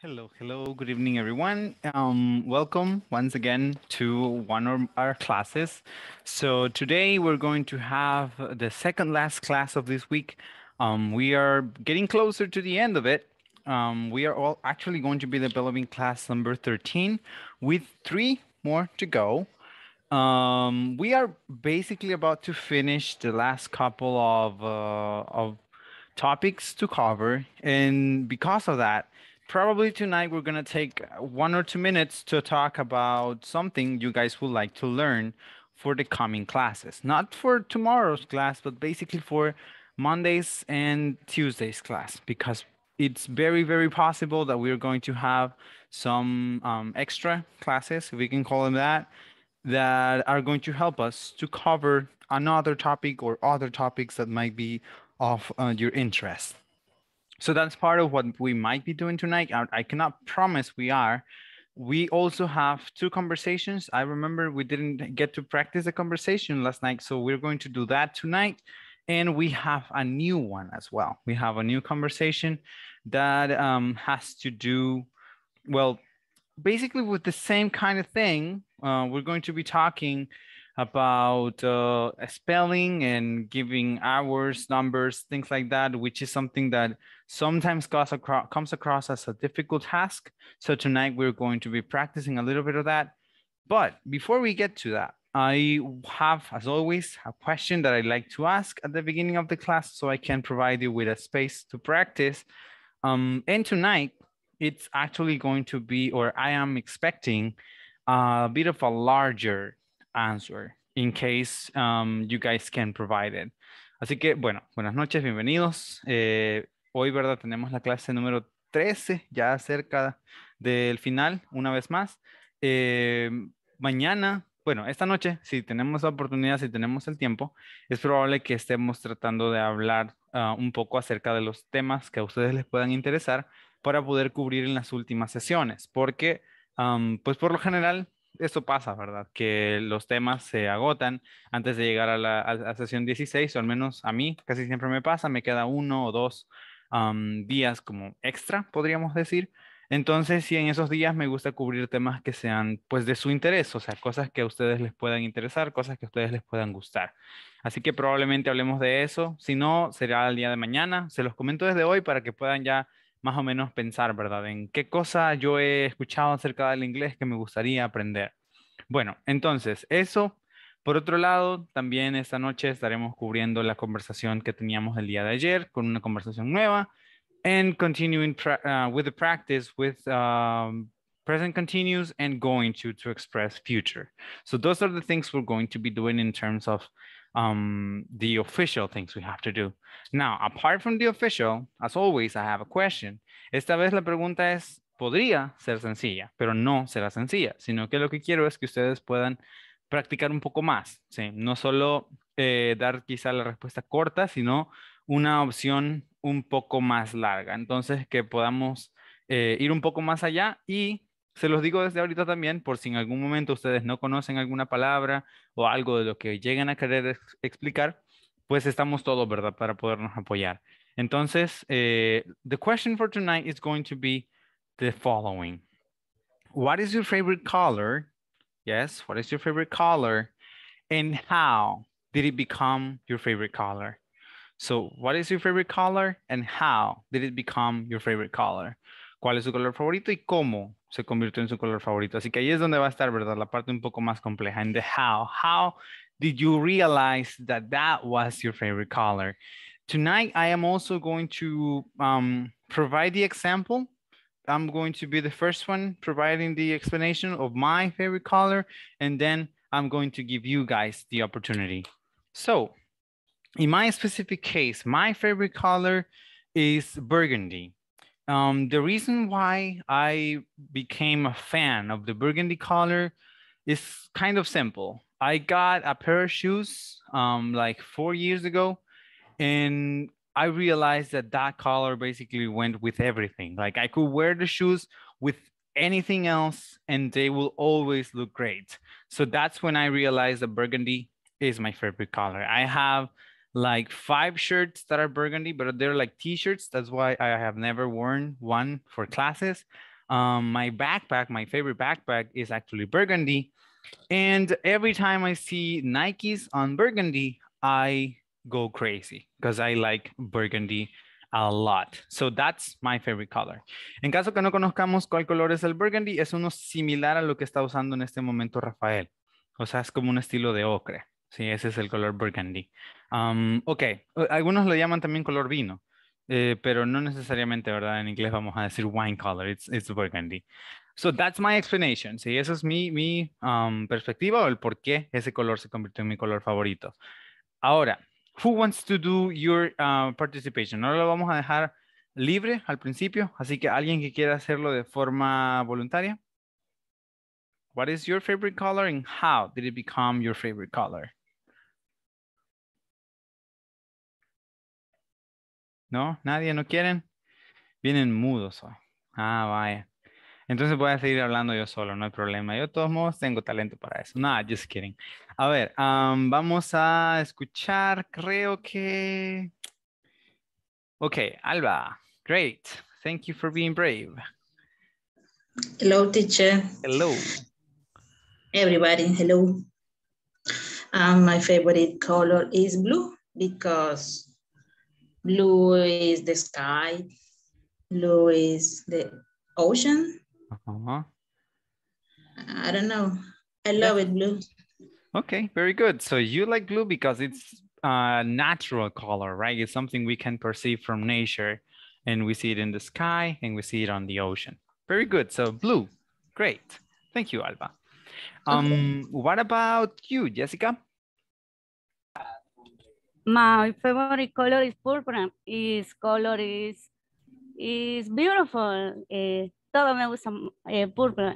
Hello, hello, good evening, everyone. Um, welcome once again to one of our classes. So today we're going to have the second last class of this week. Um, we are getting closer to the end of it. Um, we are all actually going to be developing class number 13 with three more to go. Um, we are basically about to finish the last couple of, uh, of topics to cover. And because of that, probably tonight we're going to take uh, one or two minutes to talk about something you guys would like to learn for the coming classes. Not for tomorrow's class, but basically for Monday's and Tuesday's class, because it's very, very possible that we're going to have some um, extra classes, if we can call them that, that are going to help us to cover another topic or other topics that might be of uh, your interest. So that's part of what we might be doing tonight. I, I cannot promise we are. We also have two conversations. I remember we didn't get to practice a conversation last night, so we're going to do that tonight. And we have a new one as well. We have a new conversation that um, has to do, well, basically with the same kind of thing. Uh, we're going to be talking about uh, spelling and giving hours, numbers, things like that, which is something that sometimes comes across, comes across as a difficult task. So tonight we're going to be practicing a little bit of that. But before we get to that, I have, as always, a question that I like to ask at the beginning of the class so I can provide you with a space to practice. Um, and tonight, it's actually going to be, or I am expecting uh, a bit of a larger answer in case um, you guys can provide it. Así que, bueno, buenas noches, bienvenidos. Eh, hoy, ¿verdad? Tenemos la clase número 13, ya cerca del final, una vez más. Eh, mañana, bueno, esta noche, si tenemos la oportunidad, si tenemos el tiempo, es probable que estemos tratando de hablar ah, un poco acerca de los temas que a ustedes les puedan interesar para poder cubrir en las últimas sesiones, porque, pues por lo general, eso pasa, ¿verdad? Que los temas se agotan antes de llegar a la, sesión 16, o al menos a mí casi siempre me pasa, me queda uno o dos días como extra, podríamos decir. Entonces, si en esos días me gusta cubrir temas que sean pues de su interés, o sea, cosas que a ustedes les puedan interesar, cosas que a ustedes les puedan gustar. Así que probablemente hablemos de eso. Si no, será el día de mañana. Se los comento desde hoy para que puedan ya más o menos pensar, ¿verdad? En qué cosa yo he escuchado acerca del inglés que me gustaría aprender. Bueno, entonces, eso. Por otro lado, también esta noche estaremos cubriendo la conversación que teníamos el día de ayer con una conversación nueva. And continuing ah, with the practice with um, present continuous and going to to express future. So those are the things we're going to be doing in terms of Um, the official things we have to do. Now, apart from the official, as always, I have a question. Esta vez la pregunta es, podría ser sencilla, pero no será sencilla, sino que lo que quiero es que ustedes puedan practicar un poco más, ¿sí? No solo eh, dar quizá la respuesta corta, sino una opción un poco más larga. Entonces, que podamos eh, ir un poco más allá y se los digo desde ahorita también por si en algún momento ustedes no conocen alguna palabra o algo de lo que llegan a querer explicar, pues estamos todos, ¿verdad? Para podernos apoyar. Entonces, eh, the question for tonight is going to be the following. What is your favorite color? Yes, what is your favorite color? And how did it become your favorite color? So, what is your favorite color and how did it become your favorite color? ¿Cuál es su color favorito y cómo se convirtió en su color favorito. Así que ahí es donde va a estar, ¿verdad? La parte un poco más compleja. En the how. How did you realize that that was your favorite color? Tonight, I am also going to um, provide the example. I'm going to be the first one providing the explanation of my favorite color. And then I'm going to give you guys the opportunity. So in my specific case, my favorite color is burgundy. Um, the reason why I became a fan of the burgundy color is kind of simple. I got a pair of shoes um, like four years ago, and I realized that that color basically went with everything. Like I could wear the shoes with anything else, and they will always look great. So that's when I realized that burgundy is my favorite color. I have like five shirts that are burgundy, but they're like t-shirts. That's why I have never worn one for classes. Um, my backpack, my favorite backpack is actually burgundy. And every time I see Nikes on burgundy, I go crazy because I like burgundy a lot. So that's my favorite color. En caso que no conozcamos cuál color es el burgundy, es uno similar a lo que está usando en este momento Rafael. O sea, es como un estilo de ocre. Sí, ese es el color burgundy. Um, ok, algunos lo llaman también color vino, eh, pero no necesariamente, ¿verdad? En inglés vamos a decir wine color, it's, burgundy. So that's my explanation, sí, esa es mi, perspectiva o el por qué ese color se convirtió en mi color favorito. Ahora, who wants to do your ah, participation? Ahora lo vamos a dejar libre al principio, así que alguien que quiera hacerlo de forma voluntaria. What is your favorite color and how did it become your favorite color? ¿No? ¿Nadie? ¿No quieren? Vienen mudos Ah, vaya. Entonces voy a seguir hablando yo solo, no hay problema. Yo de todos modos tengo talento para eso. No, just kidding. A ver, vamos a escuchar, creo que... Ok, Alba, great. Thank you for being brave. Hello, teacher. Hello. Everybody, hello. Um, my favorite color is blue because Blue is the sky. Blue is the ocean. Uh-huh. I don't know. I love yeah. it blue. Okay, very good. So you like blue because it's a natural color, right? It's something we can perceive from nature and we see it in the sky and we see it on the ocean. Very good. So blue, great. Thank you, Alba. Um, okay. What about you, Jessica? My favorite color is purple. His color is, is beautiful. Eh, todo me gusta eh, purple.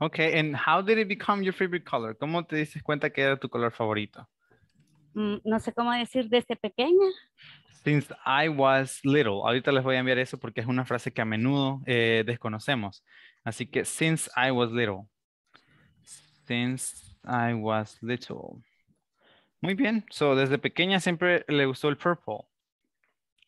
Okay, and how did it become your favorite color? ¿Cómo te dices cuenta que era tu color favorito? Mm, no sé cómo decir desde pequeña. Since I was little. Ahorita les voy a enviar eso porque es una frase que a menudo eh, desconocemos. Así que since I was little. Since I was little. Muy bien. So desde pequeña siempre le gustó el purple.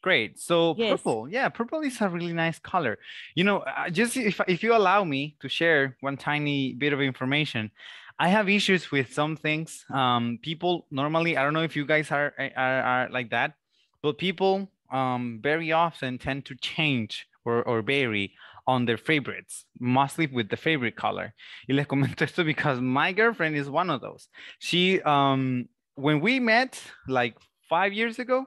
Great. So yes. purple, yeah, purple is a really nice color. You know, uh, just if, if you allow me to share one tiny bit of information, I have issues with some things. Um, people normally, I don't know if you guys are, eh, are, are like that, but people um, very often tend to change or, or vary on their favorites, mostly with the favorite color. Y les comento esto because my girlfriend is one of those. She um, when we met like five years ago,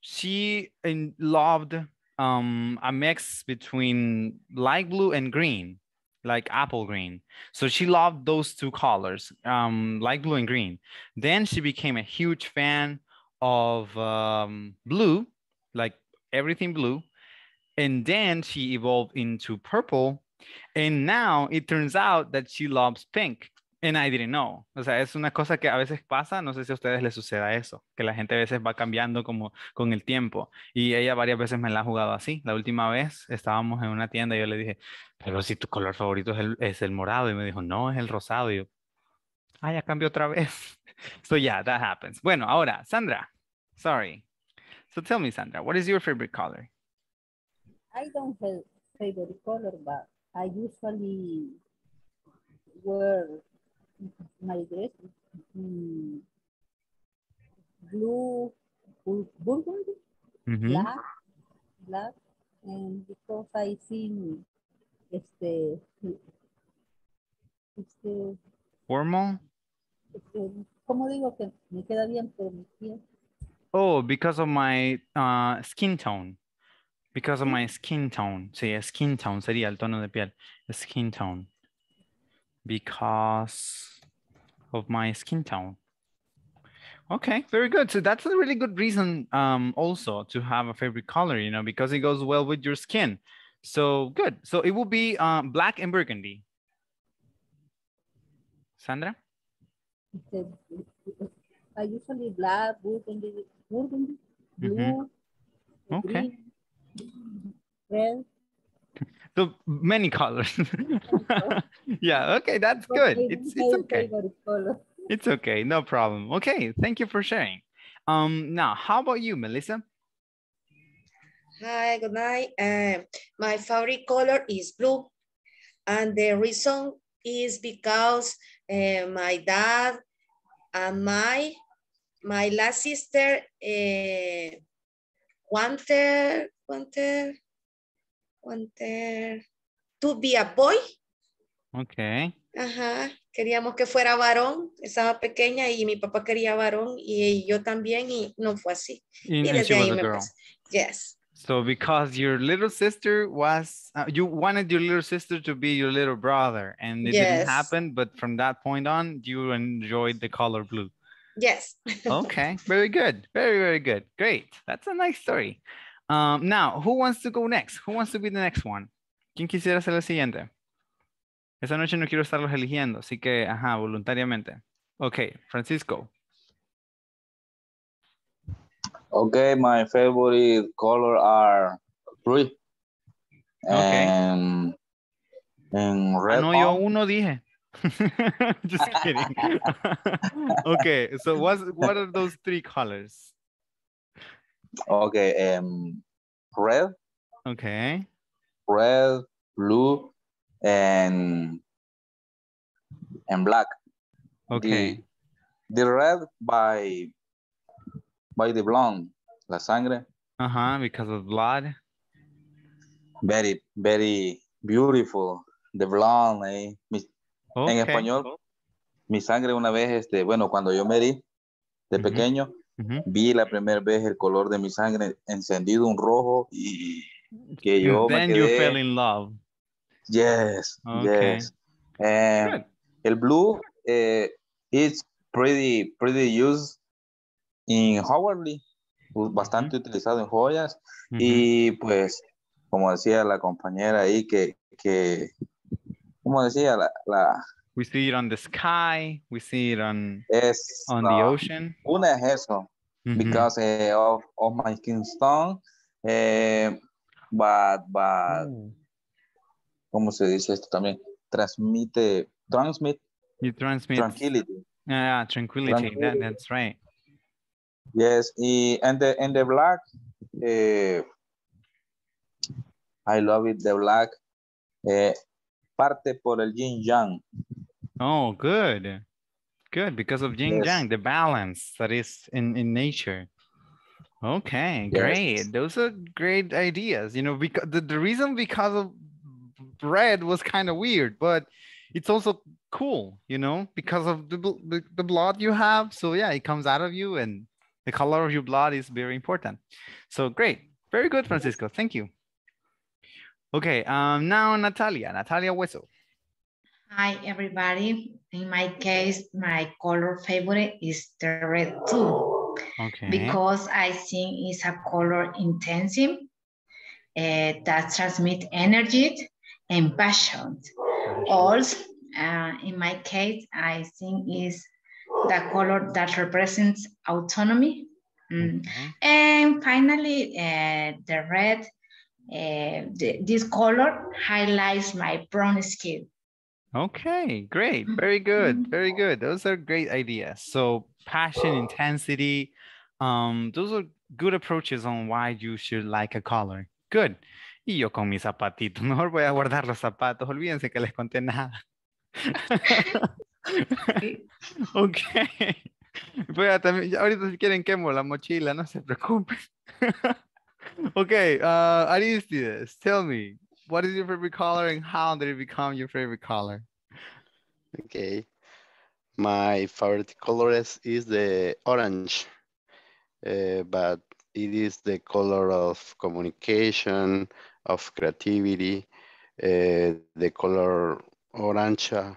she loved um, a mix between light blue and green, like apple green. So she loved those two colors, um, light blue and green. Then she became a huge fan of um, blue, like everything blue. And then she evolved into purple. And now it turns out that she loves pink. And I didn't know. O sea, es una cosa que a veces pasa, no sé si a ustedes les suceda eso, que la gente a veces va cambiando como con el tiempo. Y ella varias veces me la ha jugado así. La última vez estábamos en una tienda y yo le dije, pero si tu color favorito es el, es el morado. Y me dijo, no, es el rosado. Y yo, ah, ya cambió otra vez. So yeah, that happens. Bueno, ahora, Sandra, sorry. So tell me, Sandra, what is your favorite color? I don't have favorite color, but I usually wear my dress blue burgundy, black, black, and because I see este, este formal. Este, ¿Cómo digo que me queda bien por mi piel? Oh, because of my uh, skin tone. Because of my skin tone. Sí, skin tone sería el tono de piel. Skin tone. Because of my skin tone. Okay, very good. So that's a really good reason um, also to have a favorite color, you know, because it goes well with your skin. So good. So it will be um, black and burgundy. Sandra? I usually black, burgundy, burgundy, mm-hmm. blue, mm -hmm. okay. green, red so many colors yeah okay that's good it's, it's okay it's okay no problem okay thank you for sharing um now how about you melissa hi good night Um. my favorite color is blue and the reason is because uh, my dad and my my last sister uh, wanted wanted wanted to be a boy. Ok. Ajá, queríamos que fuera varón, estaba pequeña y mi papá quería varón y yo también y no fue así. In, y desde ahí me pasó. Yes. So because your little sister was, uh, you wanted your little sister to be your little brother and it yes. didn't happen, but from that point on, you enjoyed the color blue. Yes. okay, very good. Very, very good. Great. That's a nice story. Um, now, who wants to go next? Who wants to be the next one? ¿Quién quisiera ser el siguiente? Esta noche no quiero estarlos eligiendo, así que, ajá, voluntariamente. Ok, Francisco. Okay, my favorite color are blue Okay. Ah, no, yo uno dije. Just kidding. okay, so what are those three colors? Okay, em, red. Okay. Red, blue, and and black. Okay. The, red by by the blonde, la sangre. Uh huh. Because of blood. Very, very beautiful. The blonde, eh? En español, mi sangre una vez, este, bueno, cuando yo me di de pequeño, Vi la primera vez el color de mi sangre encendido, un rojo, y que yo me me then you fell in love. Yes, yes. Eh, el blue es eh, is pretty, pretty used in Howardly, pues, bastante utilizado en joyas. Y pues, como decía la compañera ahí, que, que como decía, la, la, We see it on the sky. We see it on yes, on uh, the ocean. Un ejemplo, mm -hmm. because uh, of, of my Kingston, uh, eh, but, but, mm. ¿cómo se dice esto también? Transmite, transmit, you transmit tranquility. Yeah, tranquility. tranquility. That, that's right. Yes, and the and the black, uh, I love it. The black uh, parte por el yin yang. Oh, good. Good, because of yin yes. yang, the balance that is in, in nature. Okay, yes. great. Those are great ideas. You know, because the, the reason because of bread was kind of weird, but it's also cool, you know, because of the, the, the blood you have. So yeah, it comes out of you and the color of your blood is very important. So great. Very good, Francisco. Thank you. Okay, um, now Natalia, Natalia Hueso. Hi, everybody. In my case, my color favorite is the red too. Okay. Because I think it's a color intensive uh, that transmits energy and passion. Also, uh, in my case, I think is the color that represents autonomy. Mm. Okay. Mm-hmm. And finally, uh, the red, th this color highlights my brown skin. Okay, great. Mm-hmm. Very good. Mm-hmm. Very good. Those are great ideas. So passion, intensity, um, those are good approaches on why you should like a color. Good. Y yo con mis zapatitos. Mejor voy a guardar los zapatos. Olvídense que les conté nada. ok. Pero también, ahorita si quieren quemo la mochila, no se preocupen. ok, uh, Aristides, tell me, what is your favorite color and how did it become your favorite color? Okay. My favorite color is, is the orange, uh, but it is the color of communication, of creativity. Uh, the color orange uh,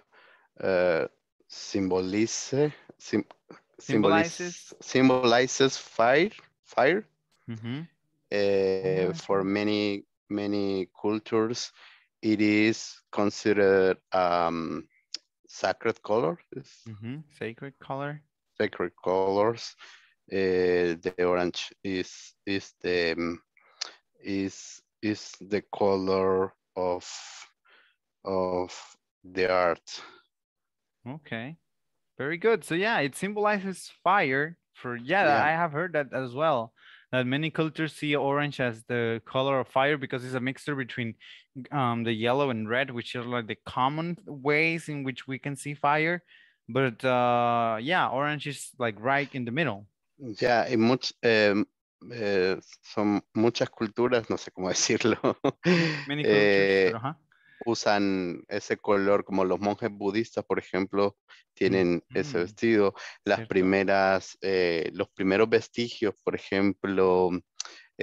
eh, symbolizes, sim, symbolizes symbolizes fire fire mm -hmm. uh, for many many cultures, it is considered um, sacred color. Mm -hmm. Sacred color. Sacred colors. Uh, the orange is is the um, is is the color of of the art. Okay, very good. So yeah, it symbolizes fire. For yeah, yeah. I have heard that as well that many cultures see orange as the color of fire because it's a mixture between um, the yellow and red, which are like the common ways in which we can see fire. But uh, yeah, orange is like right in the middle. Yeah, in much, um, muchas culturas, no sé cómo decirlo. Many cultures, eh, uh -huh. usan ese color, como los monjes budistas, por ejemplo, mm, tienen ese mm, vestido. Las primeras, eh, los primeros vestigios, por ejemplo,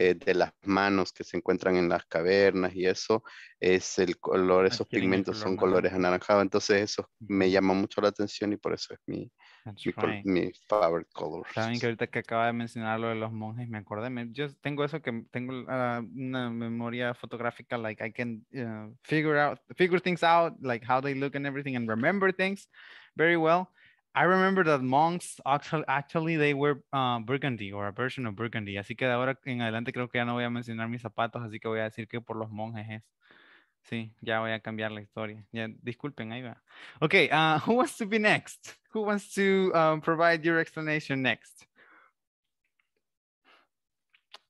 eh, de las manos que se encuentran en las cavernas y eso, es el color, ah, esos pigmentos son colores anaranjados, entonces eso me llama mucho la atención y por eso es mi, mi, favorite color. Saben que ahorita que acaba de mencionar lo de los monjes, me acordé, me, yo tengo eso que tengo ah, una memoria fotográfica, like I can eh, figure out, figure things out, like how they look and everything and remember things very well. I remember that monks actually, they were um, burgundy or a version of burgundy. Así que de ahora en adelante creo que ya no voy a mencionar mis zapatos, así que voy a decir que por los monjes es. Sí, ya voy a cambiar la historia. Ya, disculpen, ahí va. Okay, ah, who wants to be next? Who wants to um, provide your explanation next?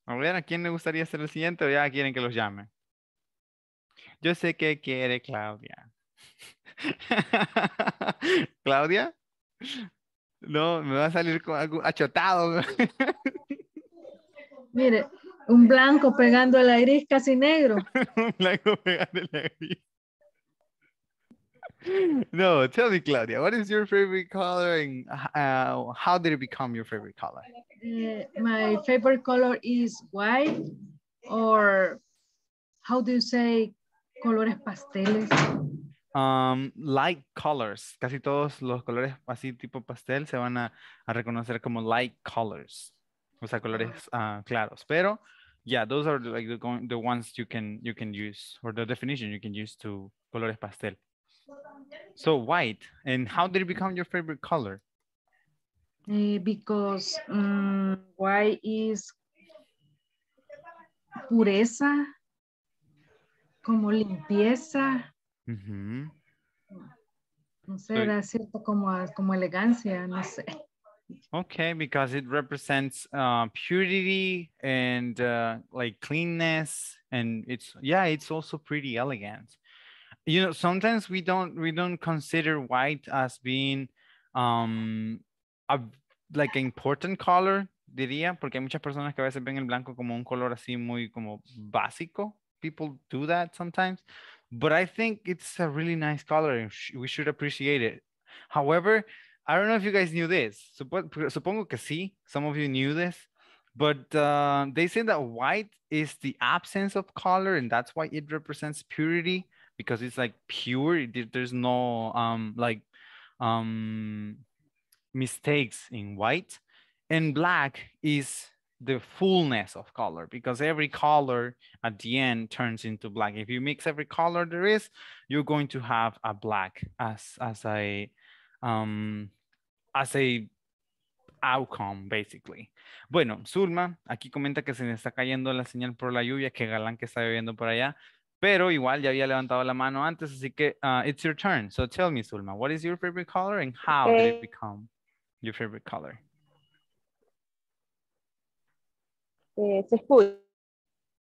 A ver, ¿a quién le gustaría ser el siguiente o ya quieren que los llame? Yo sé que quiere Claudia. ¿Claudia? No, me va a salir con algo achotado. Mire, un blanco pegando el la casi negro. No, tell me, Claudia, what is your favorite color and uh, how did it become your favorite color? Eh, my favorite color is white or how do you say colores pasteles? Um, light colors, casi todos los colores así tipo pastel se van a, reconocer como light colors, o sea, colores ah, claros, pero yeah, those are like the, ones you can, you can use or the definition you can use to colores pastel. So white, and how did it become your favorite color? Eh, because why mm, white is pureza, como limpieza, Uh -huh. No sé, so, da cierto como, ah, como elegancia, no sé. Okay, because it represents uh, purity and uh, like cleanness, and it's yeah, it's also pretty elegant. You know, sometimes we don't we don't consider white as being um a, like an important color, diría, porque hay muchas personas que a veces ven el blanco como un color así muy como básico. People do that sometimes but I think it's a really nice color. We should appreciate it. However, I don't know if you guys knew this. Supongo que sí. Some of you knew this, but uh, they say that white is the absence of color, and that's why it represents purity because it's like pure. There's no um, like um, mistakes in white, and black is the fullness of color because every color at the end turns into black. If you mix every color there is, you're going to have a black as, as a, um, as a outcome, basically. Bueno, Zulma, aquí comenta que se le está cayendo la señal por la lluvia, que galán que está lloviendo por allá, pero igual ya había levantado la mano antes, así que uh, it's your turn. So tell me, Zulma, what is your favorite color and how okay. did it become your favorite color? Eh, se escucha.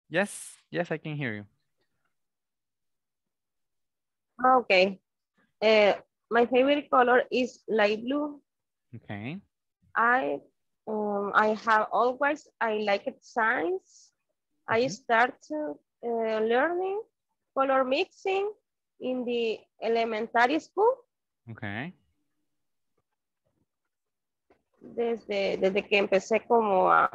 Yes, yes, I can hear you. Ah, okay. Uh, my favorite color is light blue. Okay. I um, I have always I liked science. Okay. I started uh, learning color mixing in the elementary school. Okay. Desde, desde que empecé como a,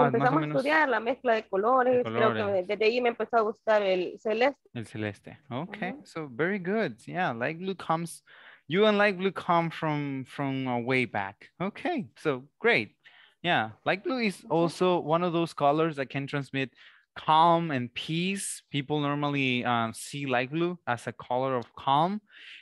ah, empezamos a estudiar la mezcla de colores, de colores. Creo que desde ahí me empezó a gustar el celeste. El celeste, okay, uh -huh. so very good, yeah, light blue comes, you and light blue come from, from a way back, okay, so great, yeah, light blue is also one of those colors that can transmit calm and peace. People normally um, see light blue as a color of calm.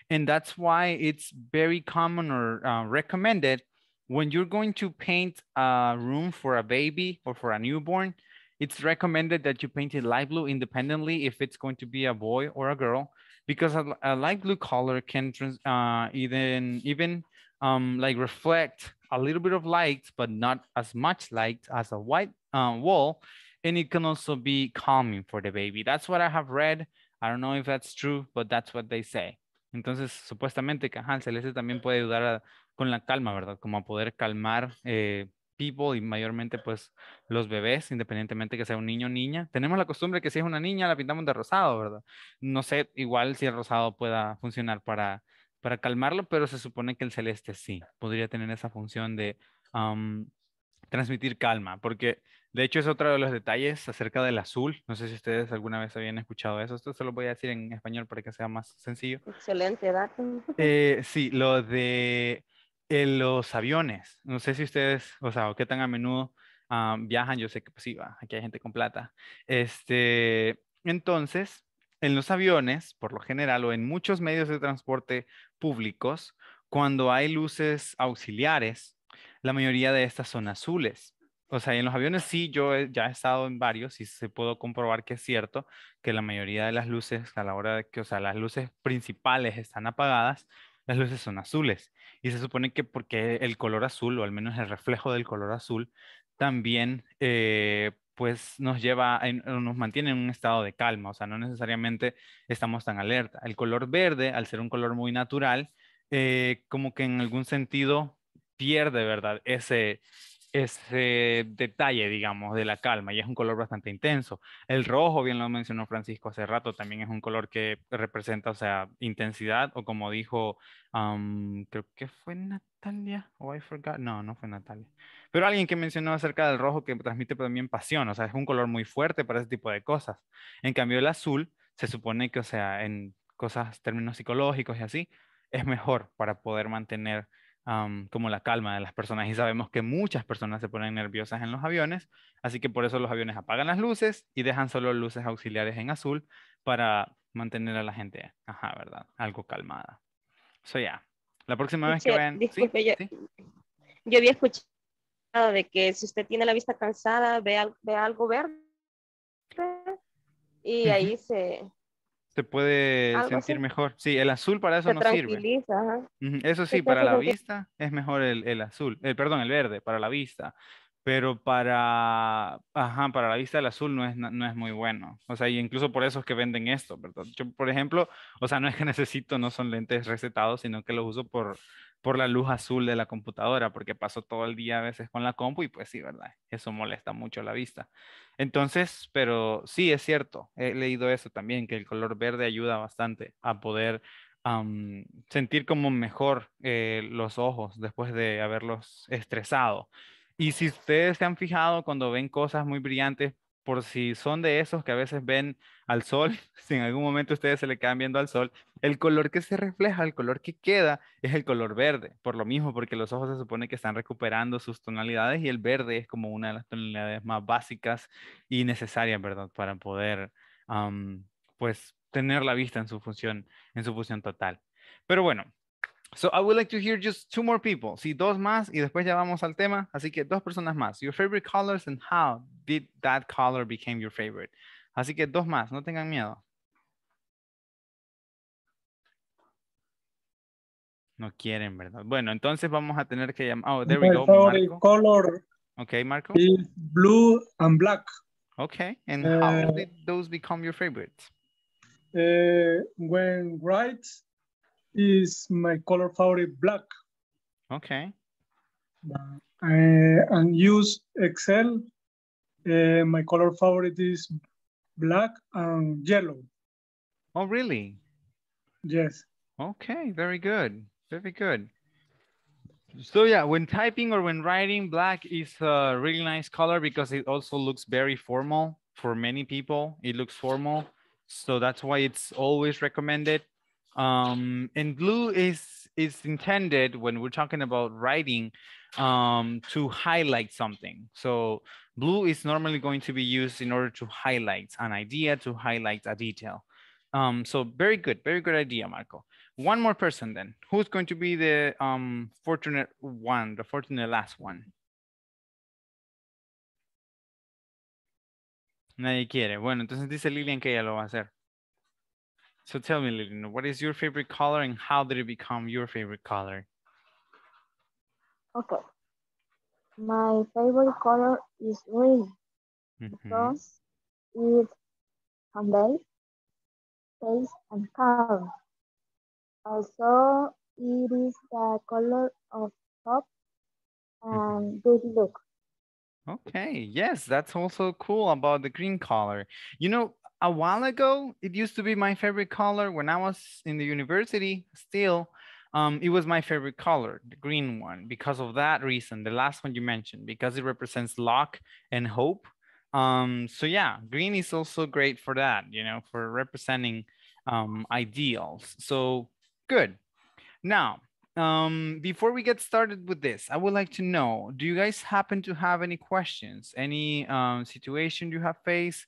And that's why it's very common or uh, recommended when you're going to paint a room for a baby or for a newborn, it's recommended that you paint it light blue independently if it's going to be a boy or a girl, because a, a light blue color can uh, even, even um, like reflect a little bit of light, but not as much light as a white uh, wall. And it can also be calming for the baby. That's what I have read. I don't know if that's true, but that's what they say. Entonces, supuestamente que celeste también puede ayudar a, con la calma, ¿verdad? Como a poder calmar eh, people y mayormente pues los bebés, independientemente que sea un niño o niña. Tenemos la costumbre que si es una niña la pintamos de rosado, ¿verdad? No sé igual si el rosado pueda funcionar para, para calmarlo, pero se supone que el celeste sí, podría tener esa función de transmitir calma, porque de hecho es otro de los detalles acerca del azul. No sé si ustedes alguna vez habían escuchado eso. Esto se lo voy a decir en español para que sea más sencillo. Excelente dato. Eh, sí, lo de en los aviones, no sé si ustedes, o sea, o qué tan a menudo ah, viajan, yo sé que pues sí, va, aquí hay gente con plata. Este, entonces, en los aviones, por lo general, o en muchos medios de transporte públicos, cuando hay luces auxiliares, la mayoría de estas son azules. O sea, en los aviones sí, yo ya he estado en varios y se puedo comprobar que es cierto que la mayoría de las luces, a la hora de que, o sea, las luces principales están apagadas, las luces son azules. Y se supone que porque el color azul, o al menos el reflejo del color azul, también eh, pues nos lleva, nos mantiene en un estado de calma, o sea, no necesariamente estamos tan alerta. El color verde, al ser un color muy natural, eh, como que en algún sentido pierde, ¿verdad? Ese, ese detalle, digamos, de la calma y es un color bastante intenso. El rojo, bien lo mencionó Francisco hace rato, también es un color que representa, o sea, intensidad o como dijo, creo que fue Natalia, o I forgot, no, no fue Natalia, pero alguien que mencionó acerca del rojo que transmite también pasión, o sea, es un color muy fuerte para ese tipo de cosas. En cambio, el azul se supone que, o sea, en cosas, términos psicológicos y así, es mejor para poder mantener como la calma de las personas y sabemos que muchas personas se ponen nerviosas en los aviones, así que por eso los aviones apagan las luces y dejan solo luces auxiliares en azul para mantener a la gente, ajá, ¿verdad? Algo calmada. Eso ya, la próxima vez que vayan... ¿sí? Yo, había escuchado de que si usted tiene la vista cansada, Vea ve algo verde y ahí se te puede sentir mejor. Sí, el azul para eso no sirve. Eso sí, para la vista es mejor el, el azul, el, eh, perdón, el verde, para la vista. Pero para, ajá, para la vista el azul no es, no es muy bueno. O sea, y incluso por eso es que venden esto, ¿verdad? Yo, por ejemplo, o sea, no es que necesito, no son lentes recetados, sino que los uso por, por la luz azul de la computadora, porque paso todo el día a veces con la compu y pues sí, ¿verdad? Eso molesta mucho la vista. Entonces, pero sí es cierto, he leído eso también, que el color verde ayuda bastante a poder sentir como mejor eh, los ojos después de haberlos estresado. Y si ustedes se han fijado cuando ven cosas muy brillantes, por si son de esos que a veces ven al sol, si en algún momento ustedes se le quedan viendo al sol, el color que se refleja, el color que queda es el color verde, por lo mismo, porque los ojos se supone que están recuperando sus tonalidades y el verde es como una de las tonalidades más básicas y necesarias, ¿verdad? Para poder, pues, tener la vista en su función, en su función total. Pero bueno, So I would like to hear just two more people. Sí, dos más y después ya vamos al tema. Así que dos personas más. Your favorite colors and how did that color became your favorite? Así que dos más, no tengan miedo. No quieren, ¿verdad? Bueno, entonces vamos a tener que llamar. Oh, there we go. Marco. color. Okay, Marco. blue and black. Okay, and eh, how did those become your favorite? Eh, when white is my color favorite black. Okay. Eh, and use Excel. my color favorite is black and yellow. Oh, really? Yes. Okay, very good. Very good. So yeah, when typing or when writing, black is a really nice color because it also looks very formal for many people. It looks formal. So that's why it's always recommended. Um, and blue is, is intended when we're talking about writing um, to highlight something. So Blue is normally going to be used in order to highlight an idea, to highlight a detail. Um, so very good, very good idea, Marco. One more person then. Who's going to be the um, fortunate one, the fortunate last one? Nadie quiere. Bueno, entonces dice Lilian que ella lo va a hacer. So tell me, Lilian, what is your favorite color and how did it become your favorite color? Okay my favorite color is green mm -hmm. because it conveys peace and calm. Also, it is the color of hope mm-hmm. and good luck. Okay, yes, that's also cool about the green color. You know, a while ago, it used to be my favorite color when I was in the university still, um, it was my favorite color, the green one, because of that reason, the last one you mentioned, because it represents luck and hope. Um, so yeah, green is also great for that, you know, for representing um, ideals. So good. Now, um, before we get started with this, I would like to know, do you guys happen to have any questions, any um, situation you have faced,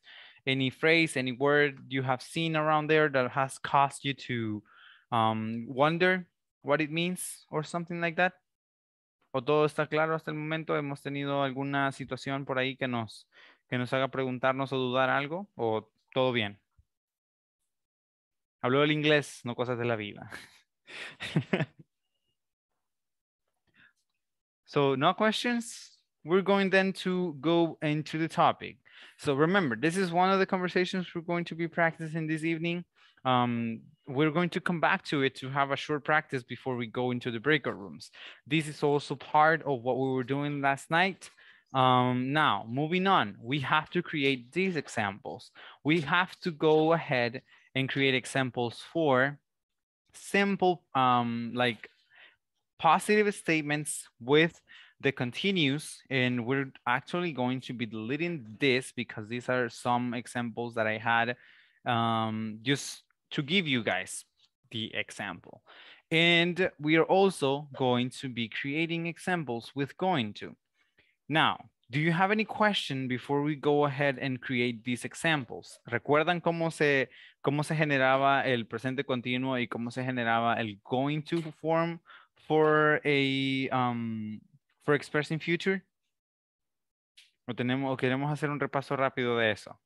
any phrase, any word you have seen around there that has caused you to um, wonder what it means or something like that? ¿O todo está claro hasta el momento? ¿Hemos tenido alguna situación por ahí que nos, que nos haga preguntarnos o dudar algo? ¿O todo bien? Habló el inglés, no cosas de la vida. so, no questions? We're going then to go into the topic. So remember, this is one of the conversations we're going to be practicing this evening. Um, we're going to come back to it to have a short practice before we go into the breakout rooms. This is also part of what we were doing last night. Um, now, moving on, we have to create these examples. We have to go ahead and create examples for simple, um, like positive statements with the continues and we're actually going to be deleting this because these are some examples that I had um, just to give you guys the example. And we are also going to be creating examples with going to. Now, do you have any question before we go ahead and create these examples? ¿Recuerdan cómo se, cómo se generaba el presente continuo y cómo se generaba el going to form for a um, for expressing future? ¿O, tenemos, ¿O queremos hacer un repaso rápido de eso?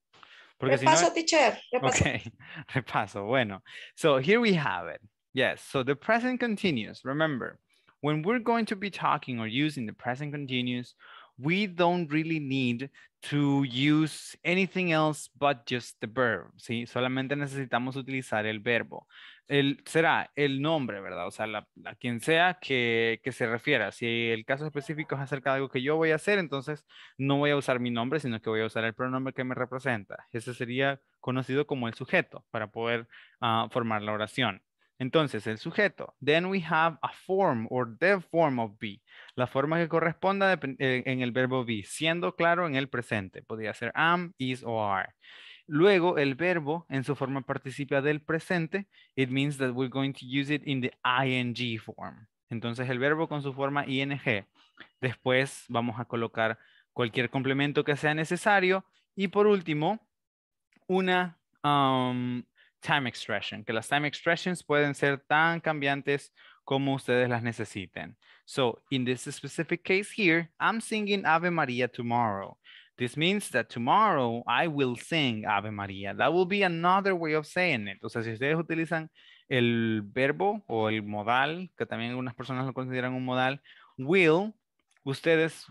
Porque repaso, si no... teacher. Repaso. Okay, repaso. Bueno, so here we have it. Yes, so the present continuous. Remember, when we're going to be talking or using the present continuous, we don't really need to use anything else but just the verb, ¿sí? Solamente necesitamos utilizar el verbo. El, será el nombre, ¿verdad? O sea, la, quien sea que, se refiera. Si el caso específico es acerca de algo que yo voy a hacer, entonces no voy a usar mi nombre, sino que voy a usar el pronombre que me representa. Ese sería conocido como el sujeto para poder ah, formar la oración. Entonces, el sujeto. Then we have a form or the form of be. La forma que corresponda eh, en el verbo be, siendo claro en el presente. Podría ser am, is o are. Luego, el verbo en su forma participa del presente. It means that we're going to use it in the ing form. Entonces, el verbo con su forma ing. Después vamos a colocar cualquier complemento que sea necesario. Y por último, una, time expression, que las time expressions pueden ser tan cambiantes como ustedes las necesiten. So in this specific case here, I'm singing Ave Maria tomorrow. This means that tomorrow I will sing Ave Maria. That will be another way of saying it. O sea, si ustedes utilizan el verbo o el modal, que también algunas personas lo consideran un modal, will, ustedes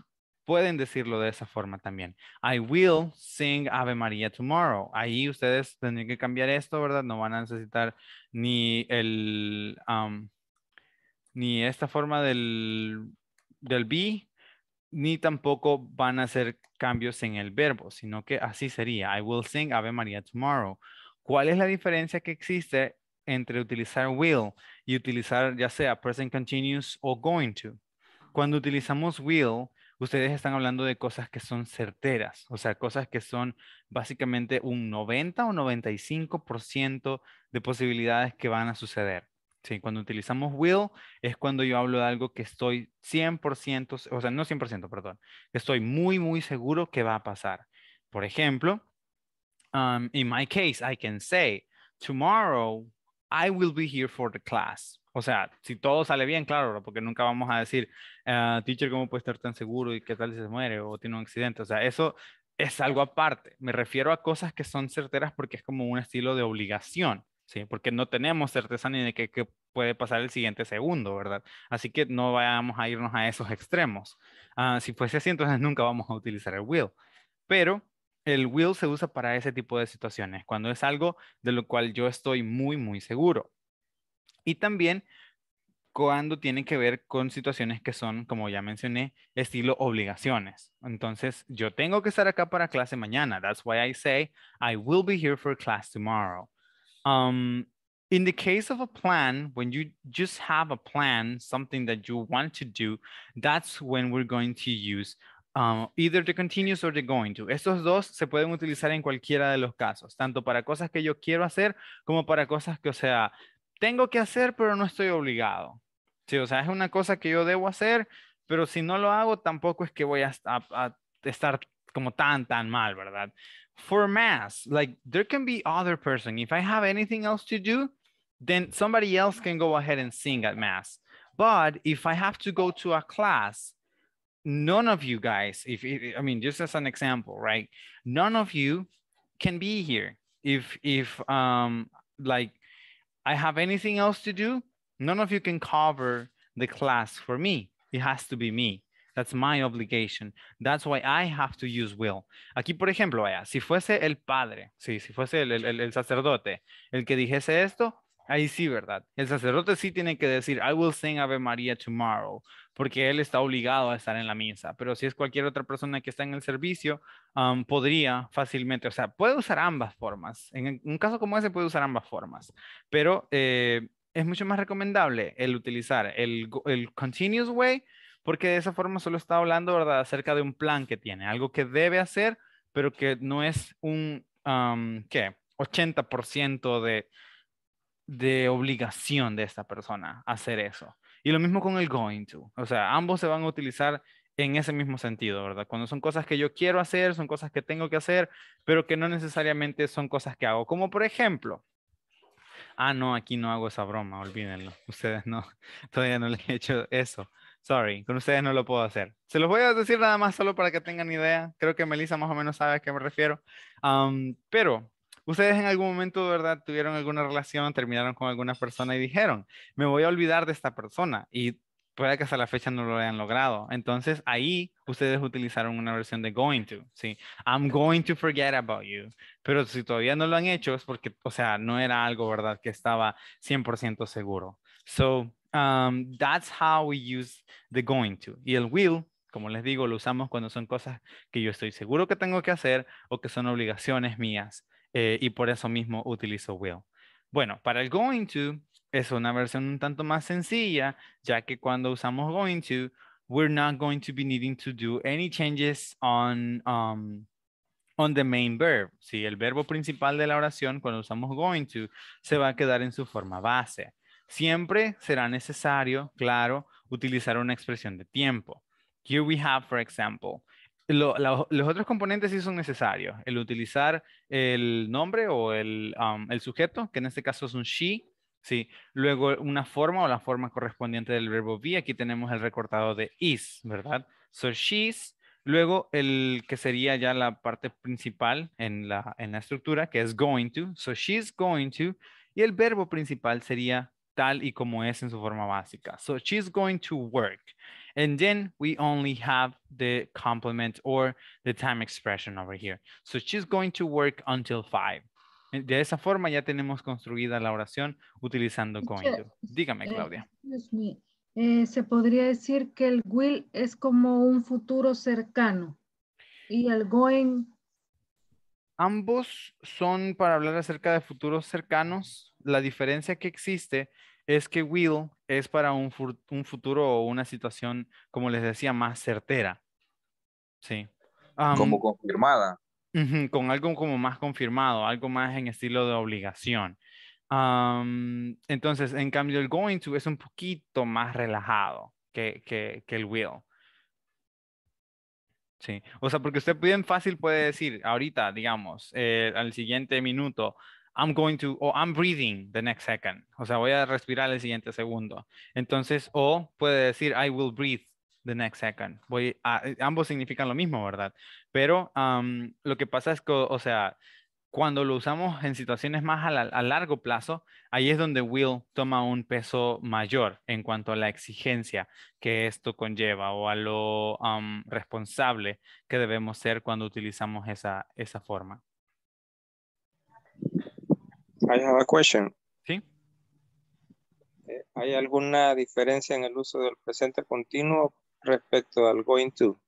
pueden decirlo de esa forma también. I will sing Ave María tomorrow. Ahí ustedes tendrían que cambiar esto, ¿verdad? No van a necesitar ni el ni esta forma del, del be, ni tampoco van a hacer cambios en el verbo, sino que así sería. I will sing Ave María tomorrow. ¿Cuál es la diferencia que existe entre utilizar will y utilizar ya sea present continuous o going to? Cuando utilizamos will, ustedes están hablando de cosas que son certeras, o sea, cosas que son básicamente un 90 o 95% de posibilidades que van a suceder. Sí, cuando utilizamos will es cuando yo hablo de algo que estoy 100%, o sea, no 100%, perdón, estoy muy, muy seguro que va a pasar. Por ejemplo, um, in my case, I can say, tomorrow I will be here for the class. O sea, si todo sale bien, claro, porque nunca vamos a decir, ah, teacher, ¿cómo puede estar tan seguro y qué tal si se muere o tiene un accidente? O sea, eso es algo aparte. Me refiero a cosas que son certeras porque es como un estilo de obligación, ¿sí? Porque no tenemos certeza ni de qué puede pasar el siguiente segundo, ¿verdad? Así que no vayamos a irnos a esos extremos. Ah, si fuese así, entonces nunca vamos a utilizar el will. Pero el will se usa para ese tipo de situaciones, cuando es algo de lo cual yo estoy muy, muy seguro. Y también cuando tiene que ver con situaciones que son, como ya mencioné, estilo obligaciones. Entonces, yo tengo que estar acá para clase mañana. That's why I say I will be here for class tomorrow. Um, in the case of a plan, when you just have a plan, something that you want to do, that's when we're going to use Um, either the continuous or the going to. Estos dos se pueden utilizar en cualquiera de los casos, tanto para cosas que yo quiero hacer como para cosas que, o sea, tengo que hacer, pero no estoy obligado. Sí, o sea, es una cosa que yo debo hacer, pero si no lo hago, tampoco es que voy a, a estar como tan, tan mal, ¿verdad? For mass, like there can be other person. If I have anything else to do, then somebody else can go ahead and sing at mass. But if I have to go to a class, none of you guys, if it, I mean, just as an example, right? None of you can be here. If, if um, like I have anything else to do, none of you can cover the class for me. It has to be me. That's my obligation. That's why I have to use will. Aquí, por ejemplo, vaya, si fuese el padre, si, si fuese el, el, el sacerdote, el que dijese esto, Ahí sí, ¿verdad? El sacerdote sí tiene que decir, I will sing Ave María tomorrow, porque él está obligado a estar en la misa. Pero si es cualquier otra persona que está en el servicio, podría fácilmente, o sea, puede usar ambas formas. En un caso como ese puede usar ambas formas, pero eh, es mucho más recomendable el utilizar el, continuous way, porque de esa forma solo está hablando, ¿verdad?, acerca de un plan que tiene, algo que debe hacer, pero que no es un, ¿qué? 80% de de obligación de esta persona hacer eso. Y lo mismo con el going to. O sea, ambos se van a utilizar en ese mismo sentido, ¿verdad? Cuando son cosas que yo quiero hacer, son cosas que tengo que hacer, pero que no necesariamente son cosas que hago. Como por ejemplo, ah, no, aquí no hago esa broma, olvídenlo. Ustedes no, todavía no les he hecho eso. Sorry, con ustedes no lo puedo hacer. Se los voy a decir nada más solo para que tengan idea. Creo que Melissa más o menos sabe a qué me refiero. pero Ustedes en algún momento, ¿verdad? Tuvieron alguna relación, terminaron con alguna persona y dijeron, me voy a olvidar de esta persona. Y puede que hasta la fecha no lo hayan logrado. Entonces ahí ustedes utilizaron una versión de going to, ¿sí? I'm going to forget about you. Pero si todavía no lo han hecho es porque, o sea, no era algo, ¿verdad? Que estaba 100% seguro. So, um, that's how we use the going to. Y el will, como les digo, lo usamos cuando son cosas que yo estoy seguro que tengo que hacer o que son obligaciones mías. Eh, y por eso mismo utilizo will. Bueno, para el going to es una versión un tanto más sencilla, ya que cuando usamos going to, we're not going to be needing to do any changes on, um, on the main verb. Si el verbo principal de la oración, cuando usamos going to, se va a quedar en su forma base. Siempre será necesario, claro, utilizar una expresión de tiempo. Here we have, for example, los otros componentes sí son necesarios. El utilizar el nombre o um, el, sujeto, que en este caso es un she, ¿sí? Luego una forma o la forma correspondiente del verbo be. Aquí tenemos el recortado de is, ¿verdad? So she's. Luego el que sería ya la parte principal en la estructura, que es going to. So she's going to. Y el verbo principal sería tal y como es en su forma básica. So she's going to work. And then we only have the complement or the time expression over here. So she's going to work until five. Eh, de esa forma ya tenemos construida la oración utilizando going to. Dígame, eh, Claudia. Eh, se podría decir que el will es como un futuro cercano y el going. Ambos son para hablar acerca de futuros cercanos. La diferencia que existe es que Will es para un, un futuro o una situación, como les decía, más certera. Sí. como confirmada. Con algo como más confirmado, algo más en estilo de obligación. entonces, en cambio, el going to es un poquito más relajado que, que, el will. Sí, o sea, porque usted bien fácil puede decir ahorita, digamos, eh, al siguiente minuto, I'm going to, o I'm breathing the next second. O sea, voy a respirar el siguiente segundo. Entonces, o puede decir, I will breathe the next second. Voy eh, ambos significan lo mismo, ¿verdad? Pero lo que pasa es que, o sea, cuando lo usamos en situaciones más a, largo plazo, ahí es donde will toma un peso mayor en cuanto a la exigencia que esto conlleva o a lo responsable que debemos ser cuando utilizamos esa, esa forma. I have question. Sí. Eh, ¿Hay alguna diferencia en el uso del presente continuo respecto al going to?